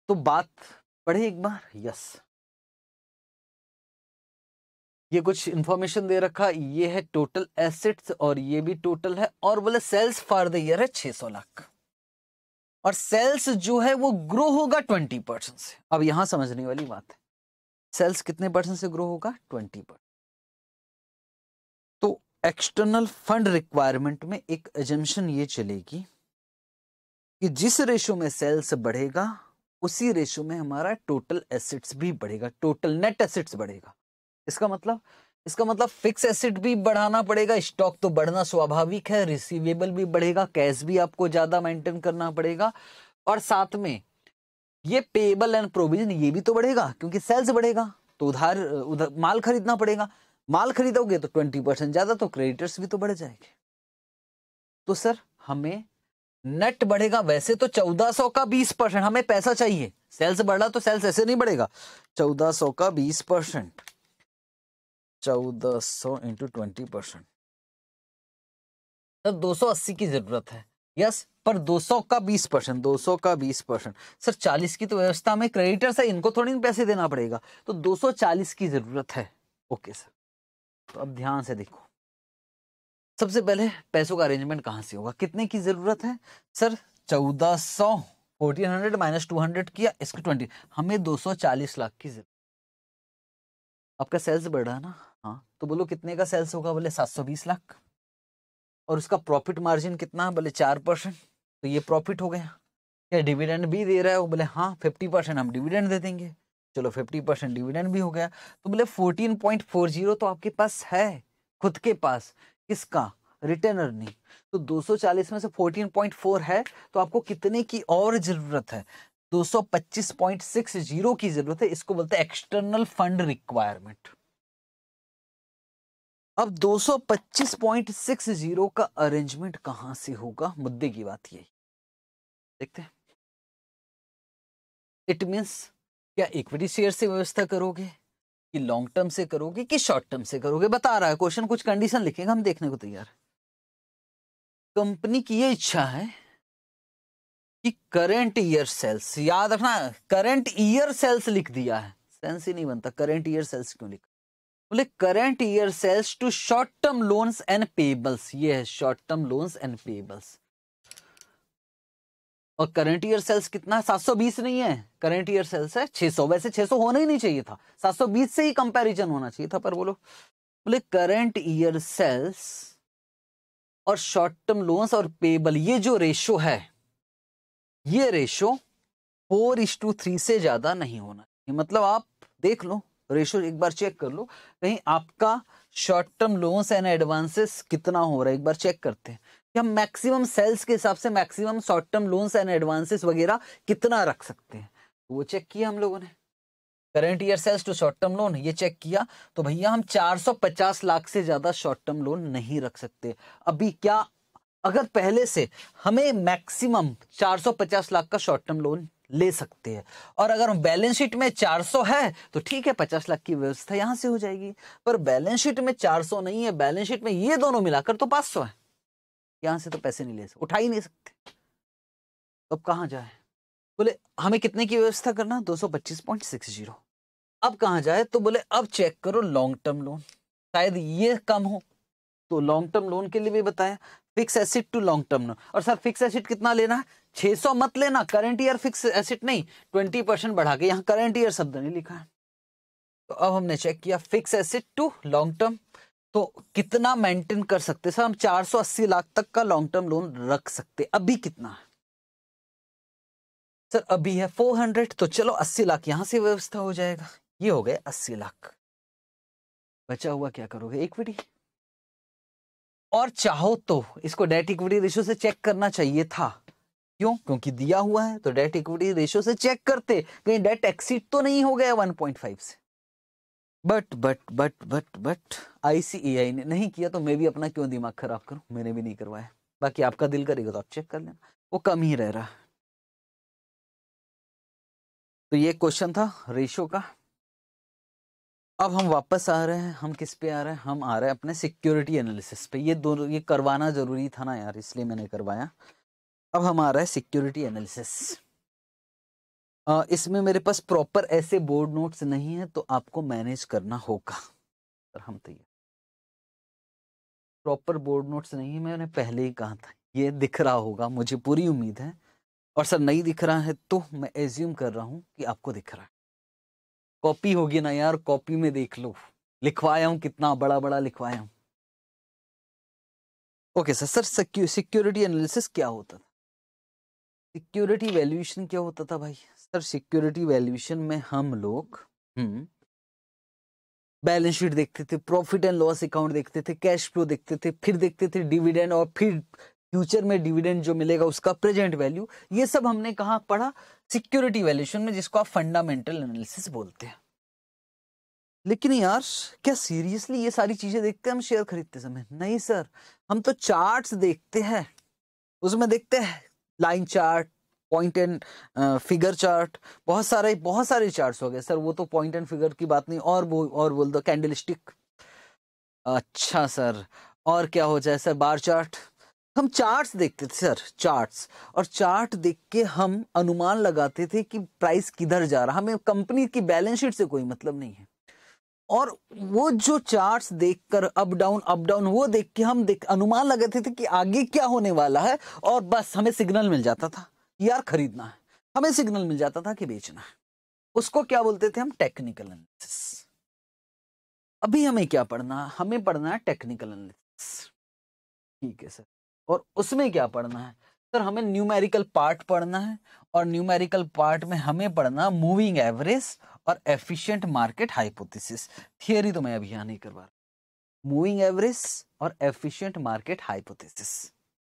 तो बात पढ़े एक बार यस ये कुछ इंफॉर्मेशन दे रखा ये है टोटल एसेट्स और ये भी टोटल है और बोले सेल्स फॉर द ईयर है सौ लाख और सेल्स जो है वो ग्रो होगा ट्वेंटी परसेंट से अब यहां समझने वाली बात है सेल्स कितने परसेंट से ग्रो होगा ट्वेंटी परसेंट तो एक्सटर्नल फंड रिक्वायरमेंट में एक एजेंशन ये चलेगी कि जिस रेशो में सेल्स बढ़ेगा उसी रेशो में हमारा टोटल एसिड्स भी बढ़ेगा टोटल नेट एसिड्स बढ़ेगा इसका मतलब इसका मतलब फिक्स एसिड भी बढ़ाना पड़ेगा स्टॉक तो बढ़ना स्वाभाविक है रिसीवेबल भी बढ़ेगा कैश भी आपको ज़्यादा मेंटेन करना पड़ेगा और साथ में ये पेबल एंड प्रोविजन ये भी तो बढ़ेगा क्योंकि सेल्स बढ़ेगा तो उधार उधर माल खरीदना पड़ेगा माल खरीदोगे तो ट्वेंटी परसेंट ज़्यादा तो क्रेडिटर्स भी तो बढ़ जाएंगे तो सर हमें नेट बढ़ेगा वैसे तो 1400 का 20 परसेंट हमें पैसा चाहिए सेल्स बढ़ा तो सेल्स ऐसे नहीं बढ़ेगा 1400 का 20 परसेंट चौदह सौ इंटू ट्वेंटी परसेंट सर दो सौ अस्सी की जरूरत है यस पर 200 का 20 परसेंट दो का 20 परसेंट सर 40 की तो व्यवस्था में क्रेडिटर्स है इनको थोड़ी ना पैसे देना पड़ेगा तो 240 की जरूरत है ओके सर तो अब ध्यान से देखो सबसे पहले पैसों का अरेंजमेंट कहाँ से होगा कितने की ज़रूरत है सर चौदह सौ fourteen hundred minus two hundred किया इसको ट्वेंटी हमें दो सौ चालीस लाख की जरूरत आपका सेल्स बढ़ रहा है ना हाँ तो बोलो कितने का सेल्स होगा बोले सात सौ बीस लाख और उसका प्रॉफिट मार्जिन कितना है बोले चार परसेंट तो ये प्रॉफिट हो गया क्या डिविडेंड भी दे रहा है वो बोले हाँ फिफ्टी परसेंट हम डिविडेंड दे देंगे चलो फिफ्टी परसेंट डिविडेंड भी हो गया तो बोले फोर्टीन पॉइंट फोर जीरो तो आपके पास है खुद के पास किसका रिटर्न अर्निंग तो 240 में से 14.4 है तो आपको कितने की और जरूरत है 225.60 की जरूरत है इसको बोलते हैं एक्सटर्नल फंड रिक्वायरमेंट अब 225.60 का अरेंजमेंट कहां से होगा मुद्दे की बात यही देखते हैं इट मीन्स क्या इक्विटी शेयर से व्यवस्था करोगे कि लॉन्ग टर्म से करोगे कि शॉर्ट टर्म से करोगे बता रहा है क्वेश्चन कुछ कंडीशन लिखेगा हम देखने को तैयार कंपनी की ये इच्छा है कि करंट ईयर सेल्स याद रखना करंट ईयर सेल्स लिख दिया है सेंस ही नहीं बनता करंट ईयर सेल्स क्यों लिखा बोले current year sales to short term loans and payables ये है short term loans and payables और करंट ईयर सेल्स कितना है 720 नहीं है करंट ईयर सेल्स है 600 वैसे 600 होना ही नहीं चाहिए था 720 से ही कंपैरिजन होना चाहिए था पर बोलो बोले करंट ईयर सेल्स और शॉर्ट टर्म लोन्स और पेबल ये जो रेशो है ये ratio four is to three से ज़्यादा नहीं होना चाहिए मतलब आप देख लो रेशो एक बार चेक कर लो कहीं आपका short term loans and advances कितना हो रहा है एक बार चेक करते हैं या मैक्सिमम सेल्स के हिसाब से maximum short term loans and advances वगैरह कितना रख सकते हैं तो वो चेक किया हम लोगों ने current year sales to short term loan ये चेक किया तो भैया हम 450 लाख से ज़्यादा शॉर्ट टर्म लोन नहीं रख सकते अभी क्या अगर पहले से हमें मैक्सिमम 450 लाख का शॉर्ट टर्म लोन ले सकते हैं और अगर बैलेंस शीट में 400 है तो ठीक है 50 लाख की व्यवस्था यहाँ से हो जाएगी पर बैलेंस शीट में 400 नहीं है बैलेंस शीट में ये दोनों मिलाकर तो 500 है यहां से तो पैसे नहीं ले सकते उठा ही नहीं सकते अब कहा जाए बोले हमें कितने की व्यवस्था करना दो सौ अब कहा जाए तो बोले अब चेक करो लॉन्ग टर्म लोन शायद ये कम हो तो लॉन्ग टर्म लोन के लिए भी बताया fix asset to long term loan और सर फिक्स एसिड कितना लेना है सौ मत लेना करंट ईयर फिक्स एसिड नहीं ट्वेंटी परसेंट बढ़ा के यहाँ करंट ईयर शब्द नहीं लिखा है तो अब हमने चेक किया fix asset to long term तो कितना मेंटेन कर सकते सर हम 480 लाख तक का लॉन्ग टर्म लोन रख सकते अभी कितना है सर अभी है 400 तो चलो 80 लाख यहां से व्यवस्था हो जाएगा ये हो गए 80 लाख बचा हुआ क्या करोगे इक्विटी और चाहो तो इसको डेट इक्विटी रेशियो से चेक करना चाहिए था क्यों क्योंकि दिया हुआ है तो डेट इक्विटी रेशियो से चेक करते कहीं डेट एक्सीड तो नहीं हो गया वन से but but but but but ICI ने नहीं किया तो मैं भी अपना क्यों दिमाग खराब करूं मैंने भी नहीं करवाया बाकी आपका दिल करेगा तो आप चेक कर लेना वो कम ही रह रहा तो ये क्वेश्चन था रेशो का अब हम वापस आ रहे हैं हम किस पे आ रहे हैं हम आ रहे हैं अपने सिक्योरिटी एनालिसिस पे ये दोनों ये करवाना जरूरी था ना यार इसलिए मैंने करवाया अब हम आ रहे हैं सिक्योरिटी एनालिसिस इसमें मेरे पास प्रॉपर ऐसे बोर्ड नोट्स नहीं है तो आपको मैनेज करना होगा पर हम तो ये प्रॉपर बोर्ड नोट्स नहीं है मैंने पहले ही कहा था ये दिख रहा होगा मुझे पूरी उम्मीद है और सर नहीं दिख रहा है तो मैं एज्यूम कर रहा हूँ कि आपको दिख रहा है कॉपी होगी ना यार कॉपी में देख लो लिखवाया हूँ कितना बड़ा बड़ा लिखवाया हूँ okay sir sir security analysis क्या होता था सिक्योरिटी वैल्यूएशन क्या होता था भाई सर सिक्योरिटी वैल्यूएशन में हम लोग बैलेंस हम्म, शीट देखते थे प्रॉफिट एंड लॉस अकाउंट देखते थे कैश फ्लो देखते थे फिर देखते थे डिविडेंड और फिर फ्यूचर में डिविडेंड जो मिलेगा उसका प्रेजेंट वैल्यू ये सब हमने कहा पढ़ा सिक्योरिटी वैल्यूएशन में जिसको आप फंडामेंटल एनालिसिस बोलते हैं लेकिन यार क्या सीरियसली ये सारी चीजें देखते हैं हम शेयर खरीदते समय नहीं सर हम तो चार्ट्स देखते हैं उसमें देखते हैं line chart point and figure chart बहुत सारे बहुत सारे चार्ट हो गए सर वो तो पॉइंट एंड फिगर की बात नहीं और वो और बोल दो कैंडल स्टिक अच्छा सर और क्या हो जाए सर बार चार्ट हम चार्ट्स देखते थे सर चार्ट्स और चार्ट देख के हम अनुमान लगाते थे कि प्राइस किधर जा रहा हमें कंपनी की बैलेंस शीट से कोई मतलब नहीं है और वो जो चार्ट्स देखकर अप डाउन अप डाउन वो देख के हम देख अनुमान लगाते थे कि आगे क्या होने वाला है और बस हमें सिग्नल मिल जाता था यार खरीदना है हमें सिग्नल मिल जाता था कि बेचना है उसको क्या बोलते थे हम टेक्निकल एनालिसिस अभी हमें क्या पढ़ना है हमें पढ़ना है टेक्निकल एनालिसिस ठीक है सर और उसमें क्या पढ़ना है सर हमें न्यूमेरिकल पार्ट पढ़ना है और न्यूमेरिकल पार्ट में हमें पढ़ना मूविंग एवरेज और एफिशिएंट मार्केट हाइपोथेसिस थियरी तो मैं अभी यहाँ नहीं करवा रहा मूविंग एवरेज और एफिशिएंट मार्केट हाइपोथेसिस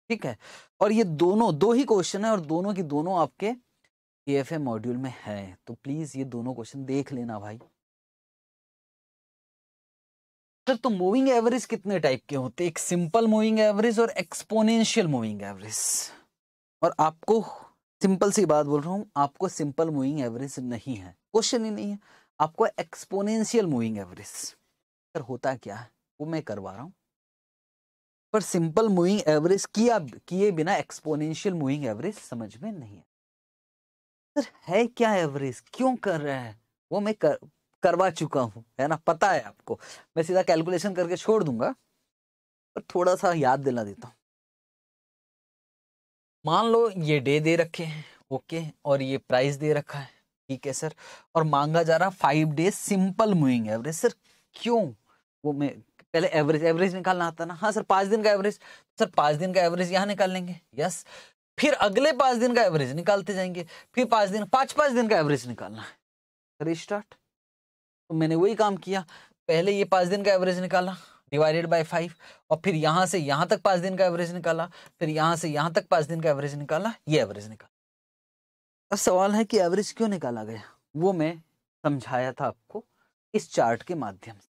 ठीक है और ये दोनों दो ही क्वेश्चन है और दोनों की दोनों आपके के एफ मॉड्यूल में है तो प्लीज ये दोनों क्वेश्चन देख लेना भाई सर तो मूविंग एवरेज कितने टाइप के होते हैं एक सिंपल मूविंग एवरेज और एक्सपोनेंशियल मूविंग एवरेज और आपको सिंपल सी बात बोल रहा हूँ आपको सिंपल मूविंग एवरेज नहीं है क्वेश्चन ही नहीं है आपको एक्सपोनेंशियल मूविंग एवरेज सर होता क्या है वो मैं करवा रहा हूँ पर सिंपल मूविंग एवरेज किया किए बिना एक्सपोनेंशियल मूविंग एवरेज समझ में नहीं है सर है क्या एवरेज क्यों कर रहे हैं वो मैं कर, करवा चुका हूं है ना पता है आपको मैं सीधा कैलकुलेशन करके छोड़ दूंगा पर थोड़ा सा याद दिला देता हूँ मान लो ये डे दे रखे हैं ओके और ये प्राइस दे रखा है ठीक है सर और मांगा जा रहा five days simple moving average sir क्यों वो मैं पहले एवरेज एवरेज निकालना आता ना हाँ सर पांच दिन का एवरेज सर पांच दिन का एवरेज यहाँ निकाल लेंगे यस फिर अगले पांच दिन का एवरेज निकालते जाएंगे फिर पांच दिन पांच पांच दिन का एवरेज निकालना है स्टार्ट तो मैंने वही काम किया पहले ये पांच दिन का एवरेज निकाला डिवाइडेड बाय फाइव और फिर यहां से यहां तक पांच दिन का एवरेज निकाला फिर यहाँ से यहां तक पांच दिन का एवरेज निकाला ये एवरेज निकाला अब सवाल है कि एवरेज क्यों निकाला गया वो मैं समझाया था आपको इस चार्ट के माध्यम से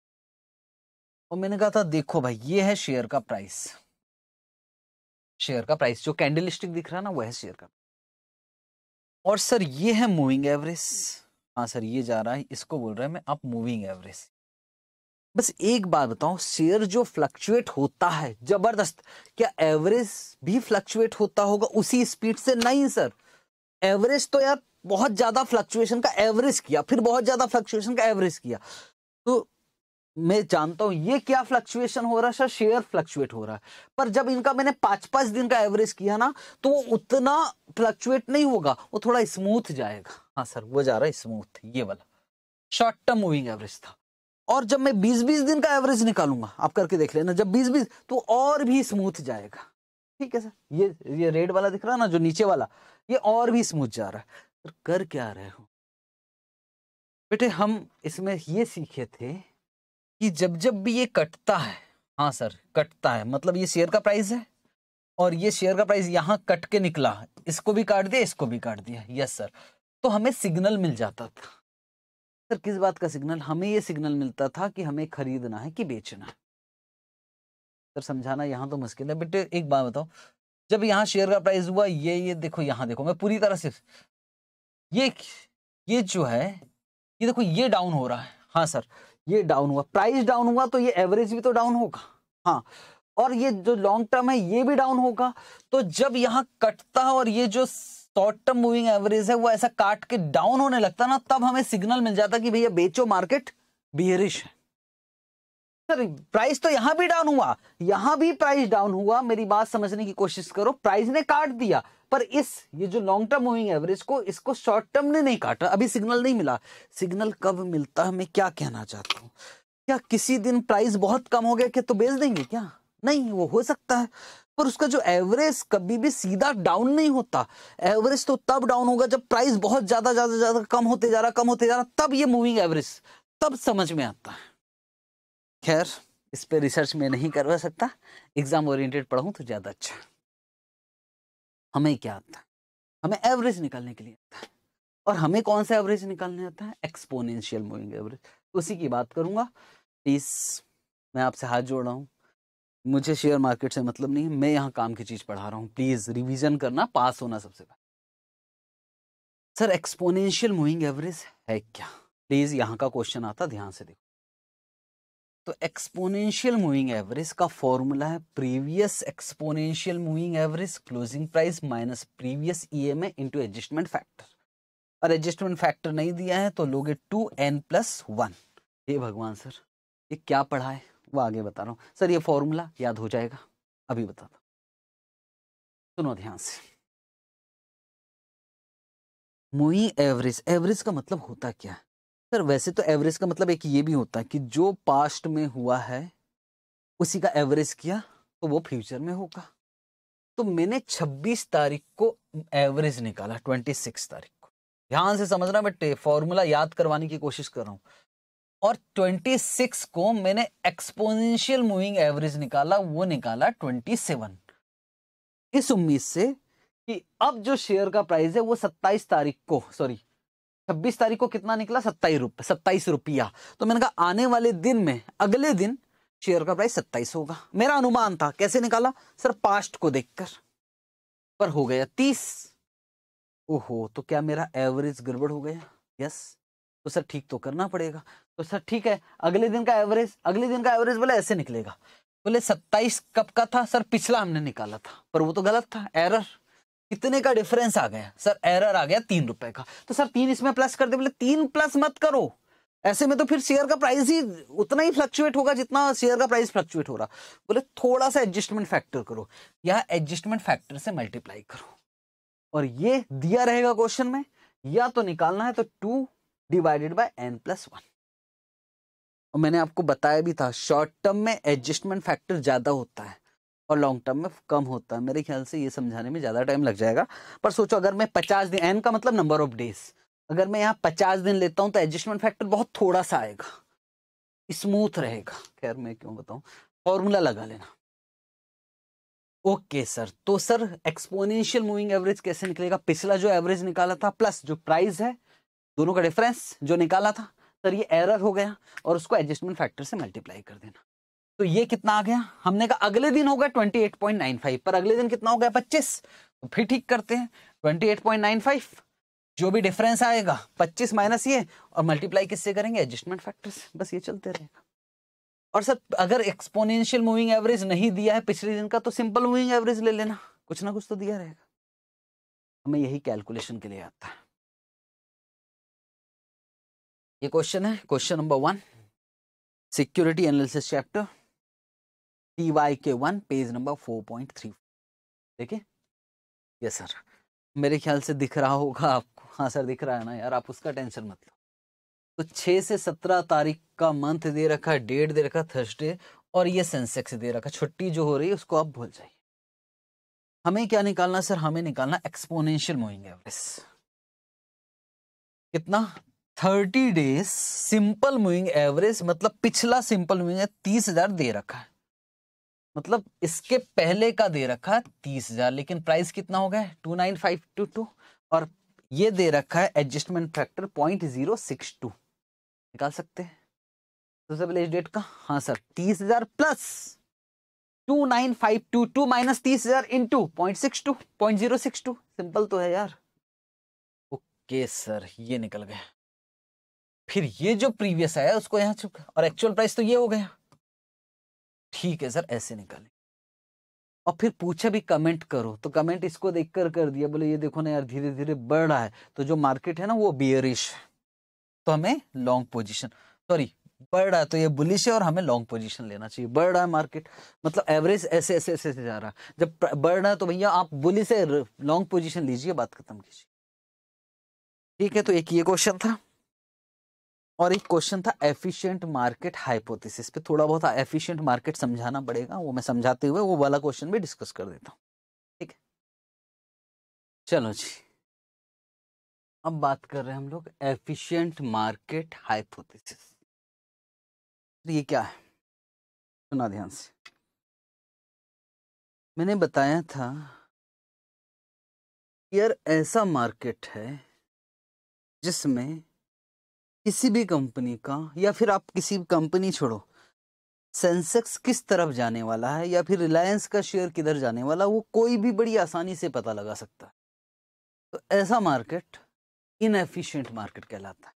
और मैंने कहा था देखो भाई ये है शेयर का प्राइस शेयर का प्राइस जो कैंडल स्टिक दिख रहा है ना वो है शेयर का और सर ये है मूविंग एवरेज हाँ सर ये जा रहा है इसको बोल रहा है मैं आप मूविंग एवरेज बस एक बात बताऊं शेयर जो फ्लक्चुएट होता है जबरदस्त क्या एवरेज भी फ्लक्चुएट होता होगा उसी स्पीड से नहीं सर एवरेज तो यार बहुत ज्यादा फ्लक्चुएशन का एवरेज किया फिर बहुत ज्यादा फ्लक्चुएशन का एवरेज किया तो मैं जानता हूं ये क्या फ्लक्चुएशन हो रहा है शेयर फ्लक्चुएट हो रहा है पर जब इनका मैंने पांच पांच दिन का एवरेज किया ना तो वो उतना फ्लक्चुएट नहीं होगा वो थोड़ा स्मूथ जाएगा हाँ सर वो जा रहा है स्मूथ ये वाला शॉर्ट टर्म मूविंग एवरेज था और जब मैं बीस बीस दिन का एवरेज निकालूंगा आप करके देख लेना जब बीस बीस तो और भी स्मूथ जाएगा ठीक है सर ये ये रेड वाला दिख रहा है ना जो नीचे वाला ये और भी स्मूथ जा रहा है सर कर क्या रहे हो बेटे हम इसमें ये सीखे थे कि जब जब भी ये कटता है हाँ सर कटता है मतलब ये शेयर का प्राइस है और ये शेयर का प्राइस यहाँ कट के निकला इसको भी काट दिया इसको भी काट दिया यस सर तो हमें सिग्नल मिल जाता था सर किस बात का सिग्नल हमें ये सिग्नल मिलता था कि हमें खरीदना है कि बेचना है सर समझाना यहाँ तो मुश्किल है बेटे एक बात बताओ जब यहाँ शेयर का प्राइस हुआ ये ये देखो यहाँ देखो मैं पूरी तरह से ये ये जो है ये देखो ये डाउन हो रहा है हाँ सर ये डाउन हुआ प्राइस डाउन हुआ तो ये एवरेज भी तो डाउन होगा हाँ और ये जो लॉन्ग टर्म है ये भी डाउन होगा तो जब यहाँ कटता है और ये जो शॉर्ट टर्म मूविंग एवरेज है वो ऐसा काट के डाउन होने लगता ना तब हमें सिग्नल मिल जाता कि भैया बेचो मार्केट बियरिश प्राइस तो यहां भी डाउन हुआ यहां भी प्राइस डाउन हुआ मेरी बात समझने की कोशिश करो प्राइस ने काट दिया पर इस ये जो लॉन्ग टर्म मूविंग एवरेज को इसको शॉर्ट टर्म ने नहीं काटा अभी सिग्नल नहीं मिला सिग्नल कब मिलता है मैं क्या कहना चाहता हूँ क्या किसी दिन प्राइस बहुत कम हो गया क्या तो बेच देंगे क्या नहीं वो हो सकता है पर उसका जो एवरेज कभी भी सीधा डाउन नहीं होता एवरेज तो तब डाउन होगा जब प्राइस बहुत ज्यादा ज्यादा ज्यादा कम होते जा रहा कम होते जा रहा तब ये मूविंग एवरेज तब समझ में आता है खैर इस पर रिसर्च में नहीं करवा सकता एग्जाम ओरिएंटेड पढ़ाऊँ तो ज़्यादा अच्छा हमें क्या आता है हमें एवरेज निकालने के लिए आता है और हमें कौन सा एवरेज निकालने आता है एक्सपोनेंशियल मूविंग एवरेज उसी की बात करूंगा प्लीज़ मैं आपसे हाथ जोड़ रहा हूँ मुझे शेयर मार्केट से मतलब नहीं है मैं यहाँ काम की चीज़ पढ़ा रहा हूँ प्लीज़ रिविजन करना पास होना सबसे पहले सर एक्सपोनेंशियल मूविंग एवरेज है क्या प्लीज़ यहाँ का क्वेश्चन आता ध्यान से देखो तो एक्सपोनेंशियल मूविंग एवरेज का फॉर्मूला है previous exponential moving average closing price minus previous E M adjustment factor और एडजस्टमेंट फैक्टर नहीं दिया है तो लोगे टू एन प्लस वन हे भगवान सर ये क्या पढ़ा है वो आगे बता रहा हूँ सर ये फॉर्मूला याद हो जाएगा अभी बता दो सुनो ध्यान से मूविंग एवरेज एवरेज का मतलब होता क्या है सर वैसे तो एवरेज का मतलब एक ये भी होता है कि जो पास्ट में हुआ है उसी का एवरेज किया तो वो फ्यूचर में होगा तो मैंने 26 तारीख को एवरेज निकाला 26 तारीख को ध्यान से समझना मैं फॉर्मूला याद करवाने की कोशिश कर रहा हूँ और 26 को मैंने एक्सपोनेंशियल मूविंग एवरेज निकाला वो निकाला 27 इस उम्मीद से कि अब जो शेयर का प्राइस है वो 27 तारीख को सॉरी छब्बीस तारीख को कितना निकला सत्ताईस रुपये सत्ताईस रुपया तो मैंने कहा आने वाले दिन में अगले दिन शेयर का प्राइस सत्ताईस होगा मेरा अनुमान था कैसे निकाला सर पास्ट को देखकर पर हो गया तीस ओहो तो क्या मेरा एवरेज गड़बड़ हो गया यस तो सर ठीक तो करना पड़ेगा तो सर ठीक है अगले दिन का एवरेज अगले दिन का एवरेज बोले ऐसे निकलेगा बोले सत्ताईस कब का था सर पिछला हमने निकाला था पर वो तो गलत था एरर इतने का डिफरेंस आ गया सर एरर आ गया तीन रुपए का तो सर तीन इसमें प्लस कर दे बोले तीन प्लस मत करो ऐसे में तो फिर शेयर का प्राइस ही उतना ही फ्लक्चुएट होगा जितना शेयर का प्राइस फ्लक्चुएट हो रहा बोले थोड़ा सा एडजस्टमेंट फैक्टर करो या एडजस्टमेंट फैक्टर से मल्टीप्लाई करो और ये दिया रहेगा क्वेश्चन में या तो निकालना है तो two divided by n plus one और मैंने आपको बताया भी था शॉर्ट टर्म में एडजस्टमेंट फैक्टर ज्यादा होता है और लॉन्ग टर्म में कम होता है मेरे ख्याल से ये समझाने में ज़्यादा टाइम लग जाएगा पर सोचो अगर मैं पचास दिन एन का मतलब नंबर ऑफ डेज अगर मैं यहाँ पचास दिन लेता हूँ तो एडजस्टमेंट फैक्टर बहुत थोड़ा सा आएगा स्मूथ रहेगा खैर मैं क्यों बताऊँ फॉर्मूला लगा लेना ओके okay, सर तो सर एक्सपोनेंशियल मूविंग एवरेज कैसे निकलेगा पिछला जो एवरेज निकाला था प्लस जो प्राइस है दोनों का डिफरेंस जो निकाला था सर ये एरर हो गया और उसको एडजस्टमेंट फैक्टर से मल्टीप्लाई कर देना तो ये कितना आ गया हमने कहा अगले दिन होगा 28.95 पर अगले दिन कितना हो गया पच्चीस तो फिर ठीक करते हैं 28.95 जो भी डिफरेंस आएगा 25 माइनस ये और मल्टीप्लाई किससे करेंगे एडजस्टमेंट फैक्टर से बस ये चलते रहेगा और सर अगर एक्सपोनेंशियल मूविंग एवरेज नहीं दिया है पिछले दिन का तो सिंपल मूविंग एवरेज ले लेना कुछ ना कुछ तो दिया रहेगा हमें यही कैलकुलेशन के लिए आता है ये क्वेश्चन है question number one security analysis chapter T Y K one page number four point three ठीक है यस सर मेरे ख्याल से दिख रहा होगा आपको हाँ सर दिख रहा है ना यार आप उसका टेंशन मत लो तो छः से सत्रह तारीख का मंथ दे रखा है डेट दे रखा थर्सडे और ये सेंसेक्स दे रखा छुट्टी जो हो रही है उसको आप भूल जाइए हमें क्या निकालना सर हमें निकालना एक्सपोनेंशियल मूविंग एवरेज कितना thirty days simple moving average मतलब पिछला सिंपल मूविंग तीस हजार दे रखा है मतलब इसके पहले का दे रखा है तीस हजार लेकिन प्राइस कितना हो गया two nine five two two और ये दे रखा है adjustment factor point zero six two निकाल सकते हैं डिसेबल एज डेट का हाँ सर तीस हजार plus two nine five two two minus तीस हजार into point six two point zero six two simple तो है यार ओके सर ये निकल गया फिर ये जो प्रीवियस आया उसको यहाँ छुप और एक्चुअल प्राइस तो ये हो गया ठीक है सर ऐसे निकालें और फिर पूछा भी कमेंट करो तो कमेंट इसको देखकर कर दिया बोले ये देखो ना यार धीरे धीरे बढ़ रहा है तो जो मार्केट है ना वो बियरिश है तो हमें लॉन्ग पोजिशन सॉरी बढ़ रहा है तो ये बुलिश है और हमें लॉन्ग पोजीशन लेना चाहिए बढ़ रहा है मार्केट मतलब एवरेज ऐसे ऐसे ऐसे ऐसे जा रहा है जब बढ़ रहा है तो भैया आप बुलिश है लॉन्ग पोजीशन लीजिए बात खत्म कीजिए ठीक है तो एक ये क्वेश्चन था और एक क्वेश्चन था एफिशिएंट मार्केट हाइपोथेसिस पे थोड़ा बहुत एफिशिएंट मार्केट समझाना पड़ेगा वो मैं समझाते हुए वो वाला क्वेश्चन भी डिस्कस कर देता हूँ ठीक है चलो जी अब बात कर रहे हैं हम लोग एफिशिएंट मार्केट हाइपोथेसिस ये क्या है सुना ध्यान से मैंने बताया था यार ऐसा मार्केट है जिसमें किसी भी कंपनी का या फिर आप किसी भी कंपनी छोड़ो सेंसेक्स किस तरफ जाने वाला है या फिर रिलायंस का शेयर किधर जाने वाला वो कोई भी बड़ी आसानी से पता लगा सकता है तो ऐसा मार्केट इनएफिशिएंट मार्केट कहलाता है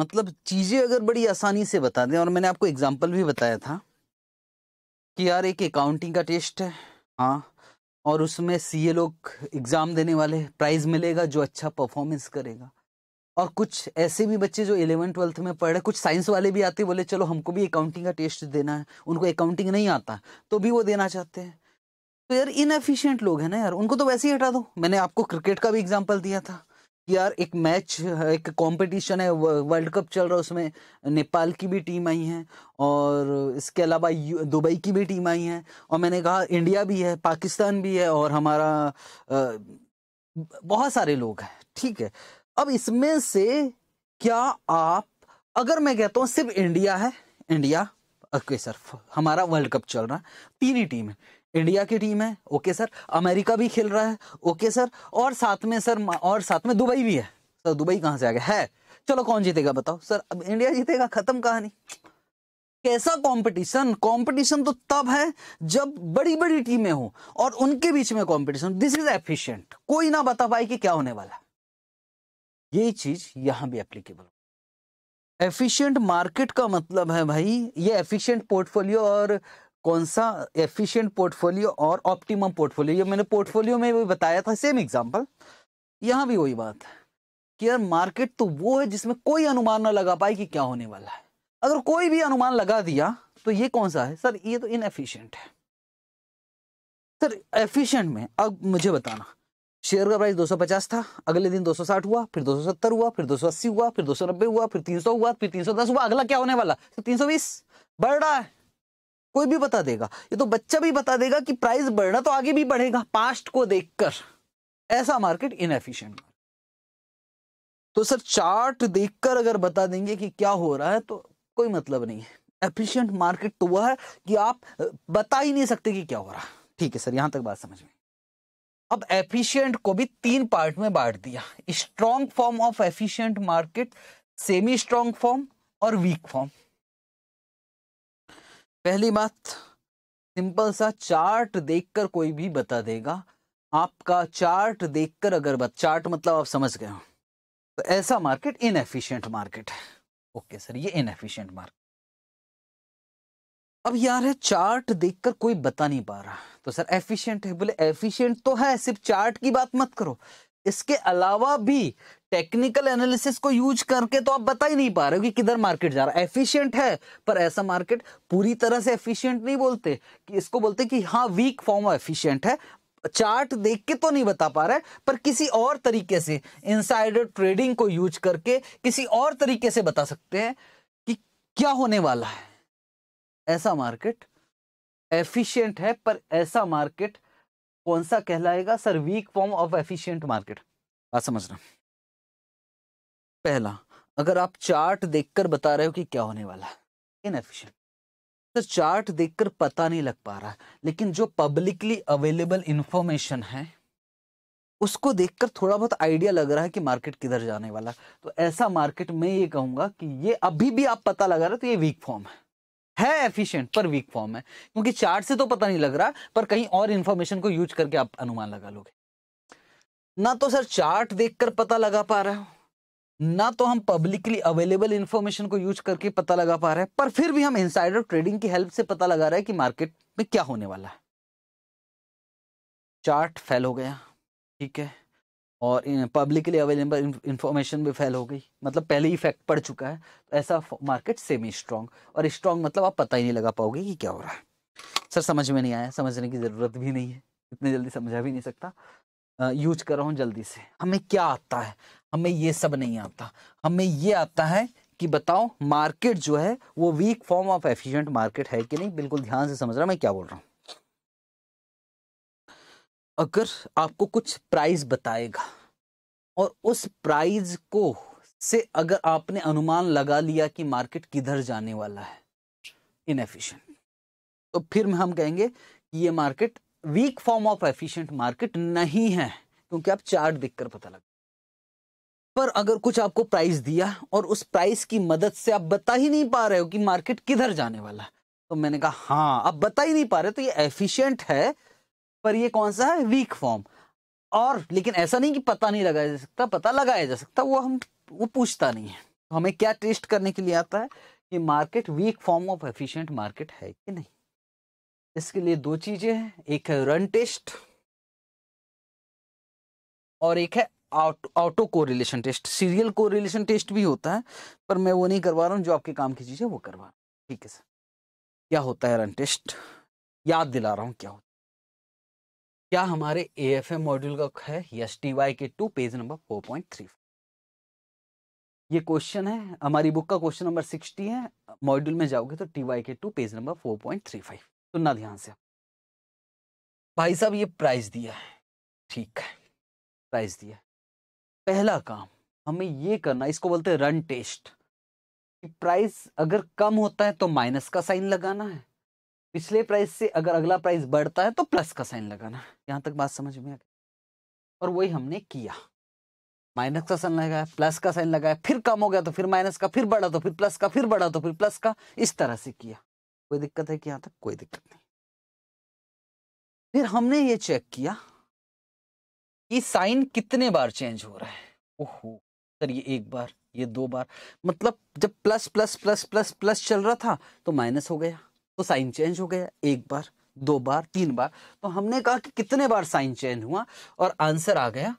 मतलब चीज़ें अगर बड़ी आसानी से बता दें और मैंने आपको एग्जाम्पल भी बताया था कि यार एक अकाउंटिंग का टेस्ट है हाँ और उसमें सी लोग एग्ज़ाम देने वाले प्राइज़ मिलेगा जो अच्छा परफॉर्मेंस करेगा और कुछ ऐसे भी बच्चे जो इलेवन ट्वेल्थ में पढ़े कुछ साइंस वाले भी आते बोले चलो हमको भी अकाउंटिंग का टेस्ट देना है उनको अकाउंटिंग नहीं आता तो भी वो देना चाहते हैं तो यार एफिशियंट लोग हैं ना यार उनको तो वैसे ही हटा दो मैंने आपको क्रिकेट का भी एग्जाम्पल दिया था यार एक मैच एक कंपटीशन है वर्ल्ड कप चल रहा है उसमें नेपाल की भी टीम आई है और इसके अलावा दुबई की भी टीम आई है और मैंने कहा इंडिया भी है पाकिस्तान भी है और हमारा बहुत सारे लोग हैं ठीक है अब इसमें से क्या आप अगर मैं कहता हूं सिर्फ इंडिया है इंडिया ओके सर हमारा वर्ल्ड कप चल रहा है तीन ही टीम है इंडिया की टीम है ओके सर अमेरिका भी खेल रहा है ओके सर और साथ में सर और साथ में दुबई भी है सर दुबई कहां से आ गया है चलो कौन जीतेगा बताओ सर अब इंडिया जीतेगा खत्म कहानी कैसा कंपटीशन कंपटीशन तो तब है जब बड़ी बड़ी टीमें हो और उनके बीच में कंपटीशन दिस इज एफिशिएंट कोई ना बता पाए कि क्या होने वाला है यही चीज यहां भी एप्लीकेबल एफिशिएंट मार्केट का मतलब है भाई ये एफिशिएंट पोर्टफोलियो और कौन सा एफिशिएंट पोर्टफोलियो और ऑप्टिमम पोर्टफोलियो ये मैंने पोर्टफोलियो में भी बताया था सेम एग्जांपल यहां भी वही बात है कि यार मार्केट तो वो है जिसमें कोई अनुमान ना लगा पाए कि क्या होने वाला है अगर कोई भी अनुमान लगा दिया तो ये कौन सा है सर ये तो इनएफिशिएंट है सर एफिशिएंट में अब मुझे बताना शेयर का प्राइस 250 था अगले दिन 260 हुआ फिर 270 हुआ फिर 280 हुआ फिर 290 हुआ फिर 300 हुआ फिर 310 हुआ अगला क्या होने वाला तो 320 बढ़ रहा है कोई भी बता देगा ये तो बच्चा भी बता देगा कि प्राइस बढ़ना तो आगे भी बढ़ेगा पास्ट को देखकर ऐसा मार्केट इनएफिशिएंट तो सर चार्ट देखकर अगर बता देंगे कि क्या हो रहा है तो कोई मतलब नहीं है एफिशियंट मार्केट तो वह है कि आप बता ही नहीं सकते कि क्या हो रहा है ठीक है सर यहां तक बात समझ में अब एफिशिएंट को भी तीन पार्ट में बांट दिया strong form of efficient market semi strong form और वीक फॉर्म पहली बात सिंपल सा चार्ट देखकर कोई भी बता देगा आपका चार्ट देखकर अगर बत चार्ट मतलब आप समझ गए हो तो ऐसा मार्केट इनएफिशिएंट मार्केट है ओके सर ये इनएफिशिएंट मार्केट अब यार है चार्ट देखकर कोई बता नहीं पा रहा तो सर एफिशिएंट है बोले एफिशिएंट तो है सिर्फ चार्ट की बात मत करो इसके अलावा भी टेक्निकल एनालिसिस को यूज करके तो आप बता ही नहीं पा रहे हो कि किधर मार्केट जा रहा है एफिशिएंट है पर ऐसा मार्केट पूरी तरह से एफिशिएंट नहीं बोलते कि इसको बोलते कि हाँ वीक फॉर्म ऑफ एफिशिएंट है चार्ट देख के तो नहीं बता पा रहा है पर किसी और तरीके से इनसाइडर ट्रेडिंग को यूज करके किसी और तरीके से बता सकते हैं कि क्या होने वाला है ऐसा मार्केट एफिशिएंट है पर ऐसा मार्केट कौन सा कहलाएगा sir weak form of efficient market बात रहा पहला अगर आप चार्ट देखकर बता रहे हो कि क्या होने वाला है इनएफिशिएंट सर चार्ट देखकर पता नहीं लग पा रहा लेकिन जो पब्लिकली अवेलेबल इंफॉर्मेशन है उसको देखकर थोड़ा बहुत आइडिया लग रहा है कि मार्केट किधर जाने वाला तो ऐसा मार्केट मैं ये कहूंगा कि ये अभी भी आप पता लगा रहे तो ये वीक फॉर्म है है एफिशिएंट पर वीक फॉर्म है क्योंकि चार्ट से तो पता नहीं लग रहा पर कहीं और इंफॉर्मेशन को यूज करके आप अनुमान लगा लोगे ना तो सर चार्ट देखकर पता लगा पा रहे हो ना तो हम पब्लिकली अवेलेबल इंफॉर्मेशन को यूज करके पता लगा पा रहे हैं पर फिर भी हम इंसाइडर ट्रेडिंग की हेल्प से पता लगा रहे हैं कि मार्केट में क्या होने वाला है चार्ट फेल हो गया ठीक है और पब्लिकली अवेलेबल इंफॉर्मेशन भी फैल हो गई मतलब पहले ही इफेक्ट पड़ चुका है तो ऐसा मार्केट सेमी स्ट्रांग और स्ट्रांग मतलब आप पता ही नहीं लगा पाओगे कि क्या हो रहा है सर समझ में नहीं आया समझने की ज़रूरत भी नहीं है इतने जल्दी समझा भी नहीं सकता यूज कर रहा हूँ जल्दी से हमें क्या आता है हमें ये सब नहीं आता हमें ये आता है कि बताओ मार्केट जो है वो weak form of efficient market है कि नहीं बिल्कुल ध्यान से समझ रहा मैं क्या बोल रहा हूँ अगर आपको कुछ प्राइस बताएगा और उस प्राइस को से अगर आपने अनुमान लगा लिया कि मार्केट किधर जाने वाला है इनएफिशिएंट तो फिर हम कहेंगे कि ये market weak form of efficient market नहीं है क्योंकि आप चार्ट देखकर पता लगा पर अगर कुछ आपको प्राइस दिया और उस प्राइस की मदद से आप बता ही नहीं पा रहे हो कि मार्केट किधर जाने वाला है तो मैंने कहा हाँ आप बता ही नहीं पा रहे तो ये एफिशिएंट है पर ये कौन सा है वीक फॉर्म और लेकिन ऐसा नहीं कि पता नहीं लगाया जा सकता पता लगाया जा सकता वो हम वो पूछता नहीं है तो हमें क्या टेस्ट करने के लिए आता है कि market weak form of efficient market है कि नहीं इसके लिए दो चीजें हैं एक है रन टेस्ट और एक है autocorrelation test serial correlation test भी होता है पर मैं वो नहीं करवा रहा हूँ जो आपके काम की चीज़ है वो करवा रहा हूँ ठीक है सर क्या होता है रन टेस्ट याद दिला रहा हूँ क्या होता है क्या हमारे ए एफ एम मॉड्यूल का है yes T Y K two page number four point three ये क्वेश्चन है हमारी बुक का क्वेश्चन नंबर सिक्सटी है मॉड्यूल में जाओगे तो T Y K two page number four point three five सुनना ध्यान से भाई साहब ये प्राइस दिया है ठीक है प्राइस दिया है पहला काम हमें ये करना इसको बोलते हैं रन टेस्ट प्राइस अगर कम होता है तो माइनस का साइन लगाना है पिछले प्राइस से अगर अगला प्राइस बढ़ता है तो प्लस का साइन लगाना यहाँ तक बात समझ में आ गई और वही हमने किया माइनस का साइन लगाया प्लस का साइन लगाया फिर कम हो गया तो फिर माइनस का फिर बढ़ा तो फिर प्लस का फिर बढ़ा तो फिर प्लस का इस तरह से किया कोई दिक्कत है कि यहाँ तक कोई दिक्कत नहीं फिर हमने ये चेक किया कि साइन कितने बार चेंज हो रहा है ओहो सर ये एक बार ये दो बार मतलब जब plus plus plus plus plus चल रहा था तो माइनस हो गया तो साइन चेंज हो गया एक बार दो बार तीन बार तो हमने कहा कि कितने बार साइन चेंज हुआ और आंसर आ गया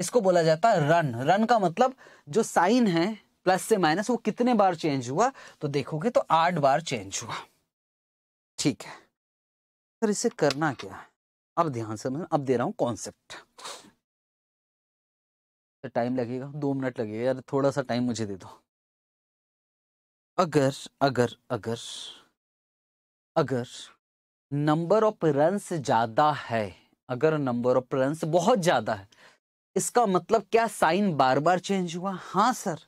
इसको बोला जाता है रन रन का मतलब जो साइन है प्लस से माइनस वो कितने बार चेंज हुआ तो देखोगे तो आठ बार चेंज हुआ ठीक है सर इसे करना क्या है अब ध्यान से मैं अब दे रहा हूं कॉन्सेप्ट टाइम तो लगेगा दो मिनट लगेगा यार थोड़ा सा टाइम मुझे दे दो अगर अगर अगर अगर नंबर ऑफ रन्स ज़्यादा है अगर नंबर ऑफ रन्स बहुत ज़्यादा है इसका मतलब क्या साइन बार बार चेंज हुआ हाँ सर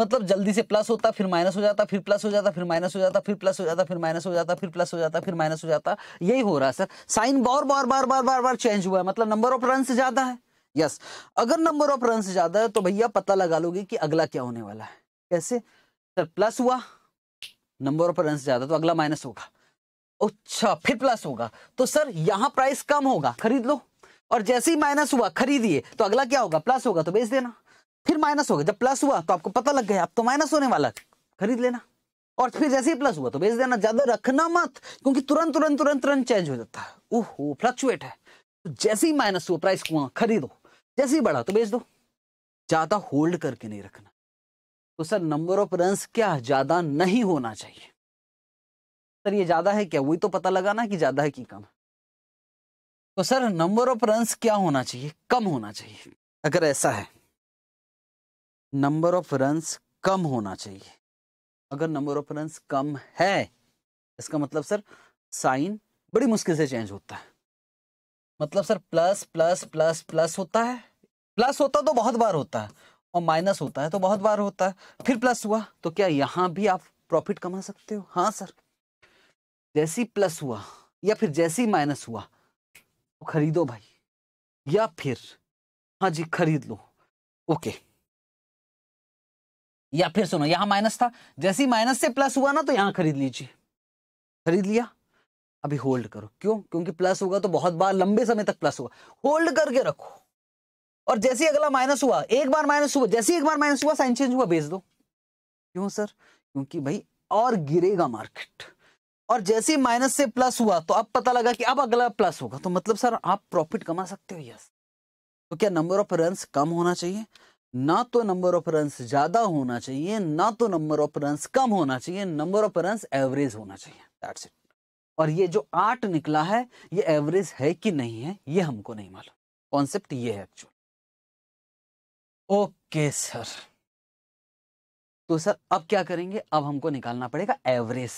मतलब जल्दी से प्लस होता फिर माइनस हो जाता फिर प्लस हो जाता फिर माइनस हो जाता फिर प्लस हो जाता फिर माइनस हो जाता फिर प्लस हो जाता फिर माइनस हो जाता यही हो रहा है सर साइन बार बार बार बार बार बार चेंज हुआ है मतलब नंबर ऑफ रन ज़्यादा है यस अगर नंबर ऑफ रन ज़्यादा है तो भैया पता लगा लोगे कि अगला क्या होने वाला है कैसे सर प्लस हुआ नंबर ऑफ रन ज़्यादा तो अगला माइनस होगा अच्छा फिर प्लस होगा तो सर यहां प्राइस कम होगा खरीद लो और जैसे ही माइनस हुआ खरीदिए तो अगला क्या होगा प्लस होगा तो बेच देना फिर माइनस होगा जब प्लस हुआ तो आपको पता लग गया अब तो माइनस होने वाला खरीद लेना और फिर जैसे ही प्लस हुआ तो बेच देना ज्यादा रखना मत क्योंकि तुरंत तुरंत तुरंत तुरंत चेंज हो जाता है ओहो फ्लक्चुएट है तो जैसे ही माइनस हुआ प्राइस कुआ खरीदो जैसे ही बढ़ा तो बेच दो ज्यादा होल्ड करके नहीं रखना तो सर नंबर ऑफ रन क्या ज्यादा नहीं होना चाहिए सर ये ज्यादा है क्या वही तो पता लगा ना कि ज्यादा है कि कम तो सर नंबर ऑफ रन क्या होना चाहिए कम होना चाहिए अगर ऐसा है नंबर ऑफ रन कम होना चाहिए अगर नंबर ऑफ रन कम है इसका मतलब सर साइन बड़ी मुश्किल से चेंज होता है मतलब sir plus plus plus plus होता है प्लस होता तो बहुत बार होता है और माइनस होता है तो बहुत बार होता है फिर प्लस हुआ तो क्या यहां भी आप प्रॉफिट कमा सकते हो हाँ सर जैसे ही प्लस हुआ या फिर जैसे ही माइनस हुआ तो खरीदो भाई या फिर हाँ जी खरीद लो ओके या फिर सुनो यहां माइनस था जैसे ही माइनस से प्लस हुआ ना तो यहां खरीद लीजिए खरीद लिया अभी होल्ड करो क्यों क्योंकि प्लस होगा तो बहुत बार लंबे समय तक प्लस होगा होल्ड करके रखो और जैसे ही अगला माइनस हुआ एक बार माइनस हुआ जैसे ही एक बार माइनस हुआ साइन चेंज हुआ बेच दो क्यों सर क्योंकि भाई और गिरेगा मार्केट और जैसे ही माइनस से प्लस हुआ तो अब पता लगा कि अब अगला प्लस होगा तो मतलब सर आप प्रॉफिट कमा सकते हो यस तो क्या नंबर ऑफ रन कम होना चाहिए ना तो नंबर ऑफ रन ज्यादा होना चाहिए ना तो नंबर ऑफ रन कम होना चाहिए नंबर ऑफ रन एवरेज होना चाहिए दैट्स इट और ये जो आठ निकला है ये एवरेज है कि नहीं है ये हमको नहीं मालूम कॉन्सेप्ट ये है एक्चुअल ओके सर तो सर अब क्या करेंगे अब हमको निकालना पड़ेगा एवरेज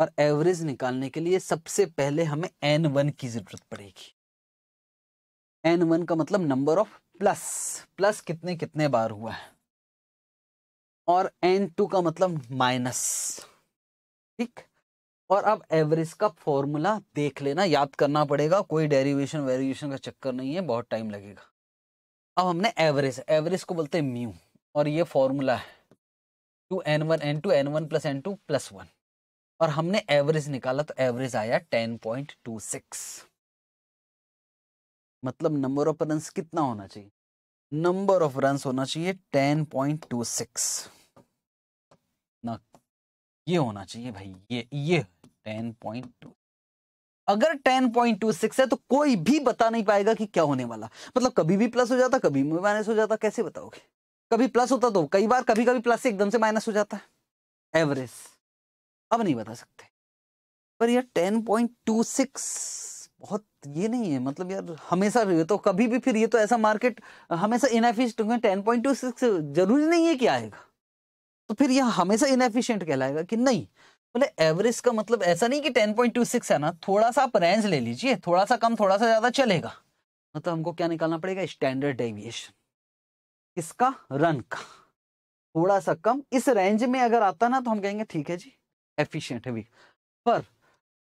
और एवरेज निकालने के लिए सबसे पहले हमें एन वन की जरूरत पड़ेगी एन वन का मतलब नंबर ऑफ प्लस प्लस कितने कितने बार हुआ है और एन टू का मतलब माइनस ठीक और अब एवरेज का फॉर्मूला देख लेना याद करना पड़ेगा कोई डेरिवेशन वेरिएशन का चक्कर नहीं है बहुत टाइम लगेगा अब हमने एवरेज एवरेज को बोलते हैं म्यू और ये फॉर्मूला है two n one n two n one plus n two plus one और हमने एवरेज निकाला तो एवरेज आया टेन पॉइंट टू सिक्स मतलब नंबर ऑफ रन कितना होना चाहिए नंबर ऑफ रन होना चाहिए टेन पॉइंट टू सिक्स ना ये होना चाहिए भाई ये ये टेन पॉइंट टू अगर 10.26 है तो कोई भी बता नहीं पाएगा कि क्या होने वाला मतलब कभी भी प्लस हो जाता कभी भी माइनस हो जाता कैसे बताओगे कभी प्लस होता तो कई बार कभी कभी प्लस एकदम से माइनस हो जाता है एवरेज अब नहीं बता सकते पर यार टेन पॉइंट टू सिक्स बहुत ये नहीं है मतलब यार हमेशा तो कभी भी फिर ये तो ऐसा मार्केट हमेशा inefficient ten point two six जरूरी नहीं है कि आएगा तो फिर यह हमेशा इनएफिशिएंट कहलाएगा कि नहीं बोले मतलब एवरेज का मतलब ऐसा नहीं कि टेन पॉइंट टू सिक्स है ना थोड़ा सा आप रेंज ले लीजिए थोड़ा सा कम थोड़ा सा ज़्यादा चलेगा मतलब हमको क्या निकालना पड़ेगा स्टैंडर्ड डेविएशन किसका रन का थोड़ा सा कम इस रेंज में अगर आता ना तो हम कहेंगे ठीक है जी एफिशिएंट है वीक पर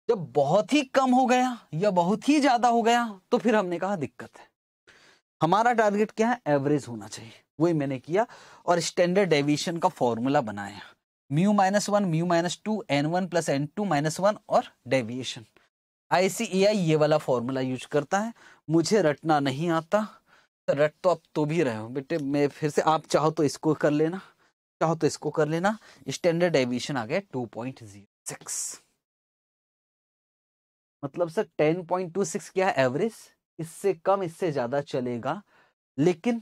जब बहुत ही कम हो गया या बहुत ही ज्यादा हो गया तो फिर हमने कहा दिक्कत है हमारा टारगेट क्या है एवरेज होना चाहिए वही मैंने किया और स्टैंडर्ड डेविएशन का फॉर्मूला बनाया mu minus one mu minus two n one plus n two minus one और डेविएशन आईसीईआई e ये वाला फॉर्मूला यूज करता है मुझे रटना नहीं आता रट तो आप तो भी रहे हो बेटे मैं फिर से आप चाहो तो इसको कर लेना चाहो तो इसको कर लेना स्टैंडर्ड एविएशन आ गया टू पॉइंट जीरो सिक्स मतलब sir ten point two six क्या है एवरेज इससे कम इससे ज्यादा चलेगा लेकिन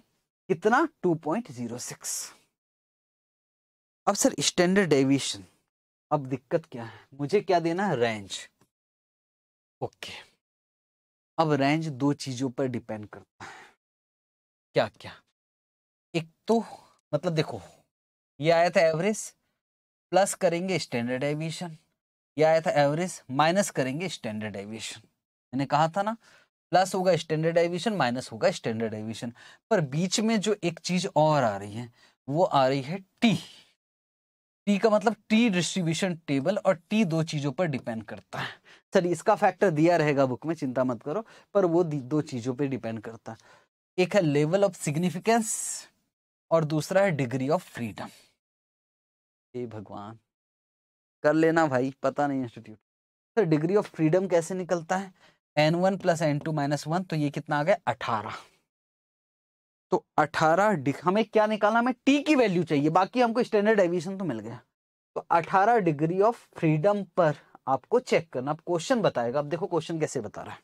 कितना टू पॉइंट जीरो सिक्स अब सर स्टैंडर्ड एविएशन अब दिक्कत क्या है मुझे क्या देना है रेंज ओके अब रेंज दो चीजों पर डिपेंड करता है क्या क्या एक तो मतलब देखो ये आया था एवरेज प्लस करेंगे स्टैंडर्ड एविएशन ये आया था एवरेज माइनस करेंगे स्टैंडर्ड एविएशन मैंने कहा था ना प्लस होगा स्टैंडर्ड एविएशन माइनस होगा स्टैंडर्ड एविएशन पर बीच में जो एक चीज और आ रही है वो आ रही है टी टी का मतलब टी डिस्ट्रीब्यूशन टेबल और टी दो चीजों पर डिपेंड करता है चलिए इसका फैक्टर दिया रहेगा बुक में चिंता मत करो पर वो दो चीजों पर डिपेंड करता है एक है लेवल ऑफ सिग्निफिकेंस और दूसरा है डिग्री ऑफ फ्रीडम हे भगवान कर लेना भाई पता नहीं institute sir degree of freedom कैसे निकलता है n one plus n two minus one तो ये कितना आ गया अठारह तो अठारह हमें क्या निकालना हमें टी की वैल्यू चाहिए बाकी हमको स्टैंडर्ड एविएशन तो मिल गया तो अठारह डिग्री ऑफ फ्रीडम पर आपको चेक करना आप क्वेश्चन बताएगा अब देखो क्वेश्चन कैसे बता रहा है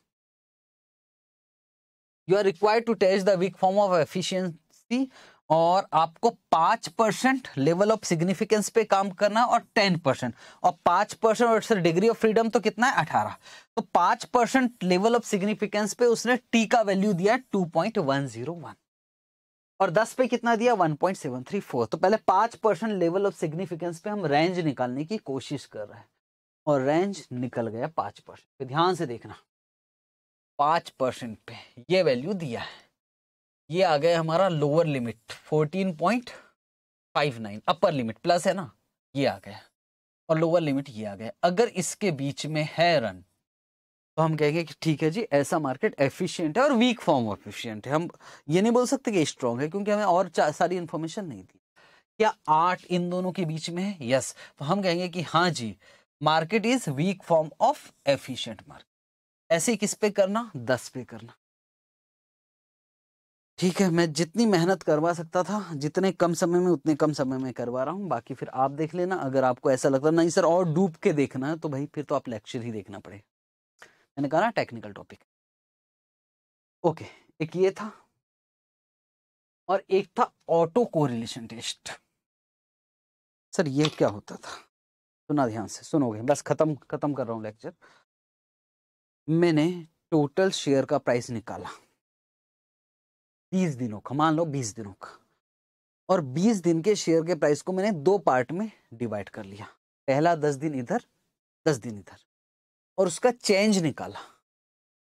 you are required to test the weak form of efficiency और आपको पाँच परसेंट लेवल ऑफ सिग्निफिकेंस पे काम करना और टेन परसेंट और पाँच परसेंट और डिग्री ऑफ फ्रीडम तो कितना है अठारह तो पाँच परसेंट लेवल ऑफ सिग्निफिकेंस पे उसने टी का वैल्यू दिया two point one zero one और दस पे कितना दिया one point seven three four तो पहले पाँच परसेंट लेवल ऑफ सिग्निफिकेंस पे हम रेंज निकालने की कोशिश कर रहे हैं और रेंज निकल गया पाँच परसेंट ध्यान से देखना पाँच परसेंट पे ये वैल्यू दिया है ये आ गया हमारा lower limit fourteen point five nine upper limit plus है ना ये आ गया और लोअर लिमिट ये आ गया अगर इसके बीच में है रन तो हम कहेंगे कि ठीक है जी ऐसा मार्केट एफिशिएंट है और वीक फॉर्म एफिशिएंट है हम ये नहीं बोल सकते कि स्ट्रांग है क्योंकि हमें और सारी इन्फॉर्मेशन नहीं दी क्या आठ इन दोनों के बीच में है यस तो हम कहेंगे कि हाँ जी market is weak form of efficient market ऐसे किस पे करना दस पे करना ठीक है मैं जितनी मेहनत करवा सकता था जितने कम समय में उतने कम समय में करवा रहा हूँ बाकी फिर आप देख लेना अगर आपको ऐसा लगता नहीं सर और डूब के देखना है तो भाई फिर तो आप लेक्चर ही देखना पड़े मैंने कहा ना टेक्निकल टॉपिक ओके एक ये था और एक था ऑटो कोरिलेशन टेस्ट सर ये क्या होता था सुना ध्यान से सुनोगे बस खत्म खत्म कर रहा हूँ लेक्चर मैंने टोटल शेयर का प्राइस निकाला बीस दिनों का मान लो बीस दिनों का और बीस दिन के शेयर के प्राइस को मैंने दो पार्ट में डिवाइड कर लिया पहला दस दिन इधर दस दिन इधर और उसका चेंज निकाला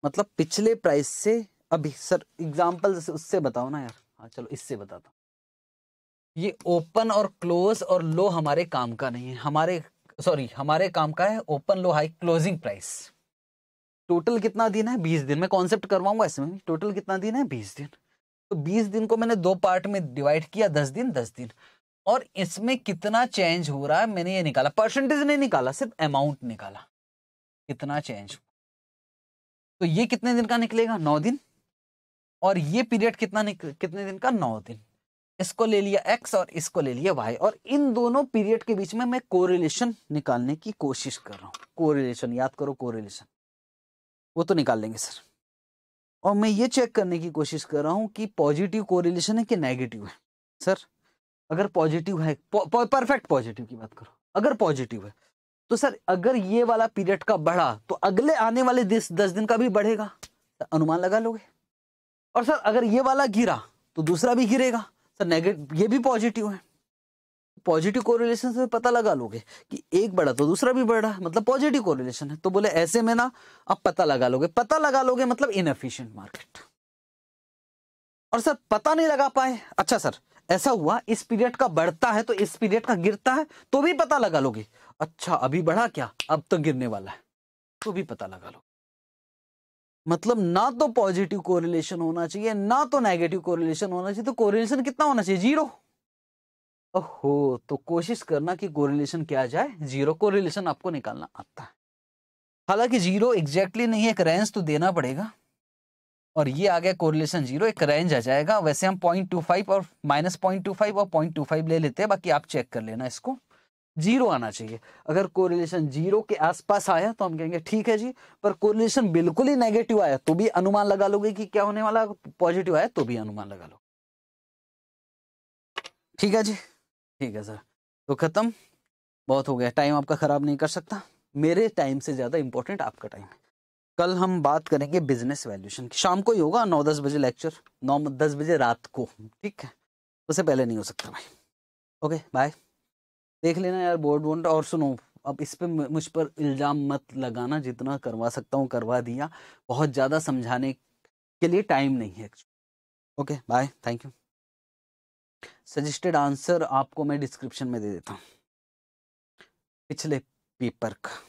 मतलब पिछले प्राइस से अभी सर एग्जाम्पल उससे बताओ ना यार हाँ चलो इससे बताता हूँ ये ओपन और क्लोज और लो हमारे काम का नहीं है हमारे सॉरी हमारे काम का है open low high closing price total कितना दिन है बीस दिन मैं कॉन्सेप्ट करवाऊंगा इसमें टोटल कितना दिन है बीस दिन तो 20 दिन को मैंने दो पार्ट में डिवाइड किया 10 दिन 10 दिन और इसमें कितना चेंज हो रहा है मैंने ये निकाला परसेंटेज नहीं निकाला सिर्फ अमाउंट निकाला कितना चेंज तो ये कितने दिन का निकलेगा नौ दिन और ये पीरियड कितना कितने दिन का नौ दिन इसको ले लिया एक्स और इसको ले लिया वाई और इन दोनों पीरियड के बीच में मैं कोरिलेशन निकालने की कोशिश कर रहा हूँ कोरिलेशन याद करो कोरिलेशन वो तो निकाल लेंगे सर और मैं ये चेक करने की कोशिश कर रहा हूँ कि पॉजिटिव कोरिलेशन है कि नेगेटिव है सर अगर पॉजिटिव है परफेक्ट पॉजिटिव की बात करो अगर पॉजिटिव है तो सर अगर ये वाला पीरियड का बढ़ा तो अगले आने वाले दिस दस दिन का भी बढ़ेगा अनुमान लगा लोगे और सर अगर ये वाला गिरा तो दूसरा भी गिरेगा सर नेगेटिव ये भी पॉजिटिव है पॉजिटिव कोरिलेशन से पता लगा लोगे कि एक बड़ा तो दूसरा भी बढ़ा मतलब पॉजिटिव कोरिलेशन है तो बोले ऐसे में ना आप पता लगा लोगे पता लगा लोगे मतलब इनएफिशिएंट मार्केट और सर पता नहीं लगा पाए अच्छा सर ऐसा हुआ इस पीरियड का बढ़ता है तो इस पीरियड का गिरता है तो भी पता लगा लोगे अच्छा अभी बढ़ा क्या अब तो गिरने वाला है तो भी पता लगा लोगे मतलब ना तो पॉजिटिव कोरिलेशन होना चाहिए ना तो नेगेटिव कोरिलेशन होना चाहिए तो कोरिलेशन कितना होना चाहिए जीरो ओहो तो कोशिश करना कि कोरिलेशन क्या जाए जीरो कोरिलेशन आपको निकालना आता है हालांकि जीरो एग्जैक्टली नहीं है एक रेंज तो देना पड़ेगा और ये आ गया कोरिलेशन जीरो एक रेंज आ जाएगा वैसे हम पॉइंट टू फाइव और माइनस पॉइंट टू फाइव और पॉइंट टू फाइव ले लेते हैं बाकी आप चेक कर लेना इसको जीरो आना चाहिए अगर कोरिलेशन जीरो के आसपास आया तो हम कहेंगे ठीक है जी पर कोरिलेशन बिल्कुल ही नेगेटिव आया तो भी अनुमान लगा लोगे कि क्या होने वाला पॉजिटिव आया तो भी अनुमान लगा लो ठीक है जी ठीक है सर तो ख़त्म बहुत हो गया टाइम आपका ख़राब नहीं कर सकता मेरे टाइम से ज़्यादा इंपॉर्टेंट आपका टाइम है कल हम बात करेंगे बिजनेस वैल्यूशन शाम को ही होगा नौ दस बजे लेक्चर नौ दस बजे रात को ठीक है उससे पहले नहीं हो सकता भाई ओके बाय देख लेना यार बोर्ड वोर्ड और सुनो अब इस पर मुझ पर इल्ज़ाम मत लगाना जितना करवा सकता हूँ करवा दिया बहुत ज़्यादा समझाने के लिए टाइम नहीं है okay bye thank you suggested answer आपको मैं डिस्क्रिप्शन में दे देता हूँ पिछले पेपर का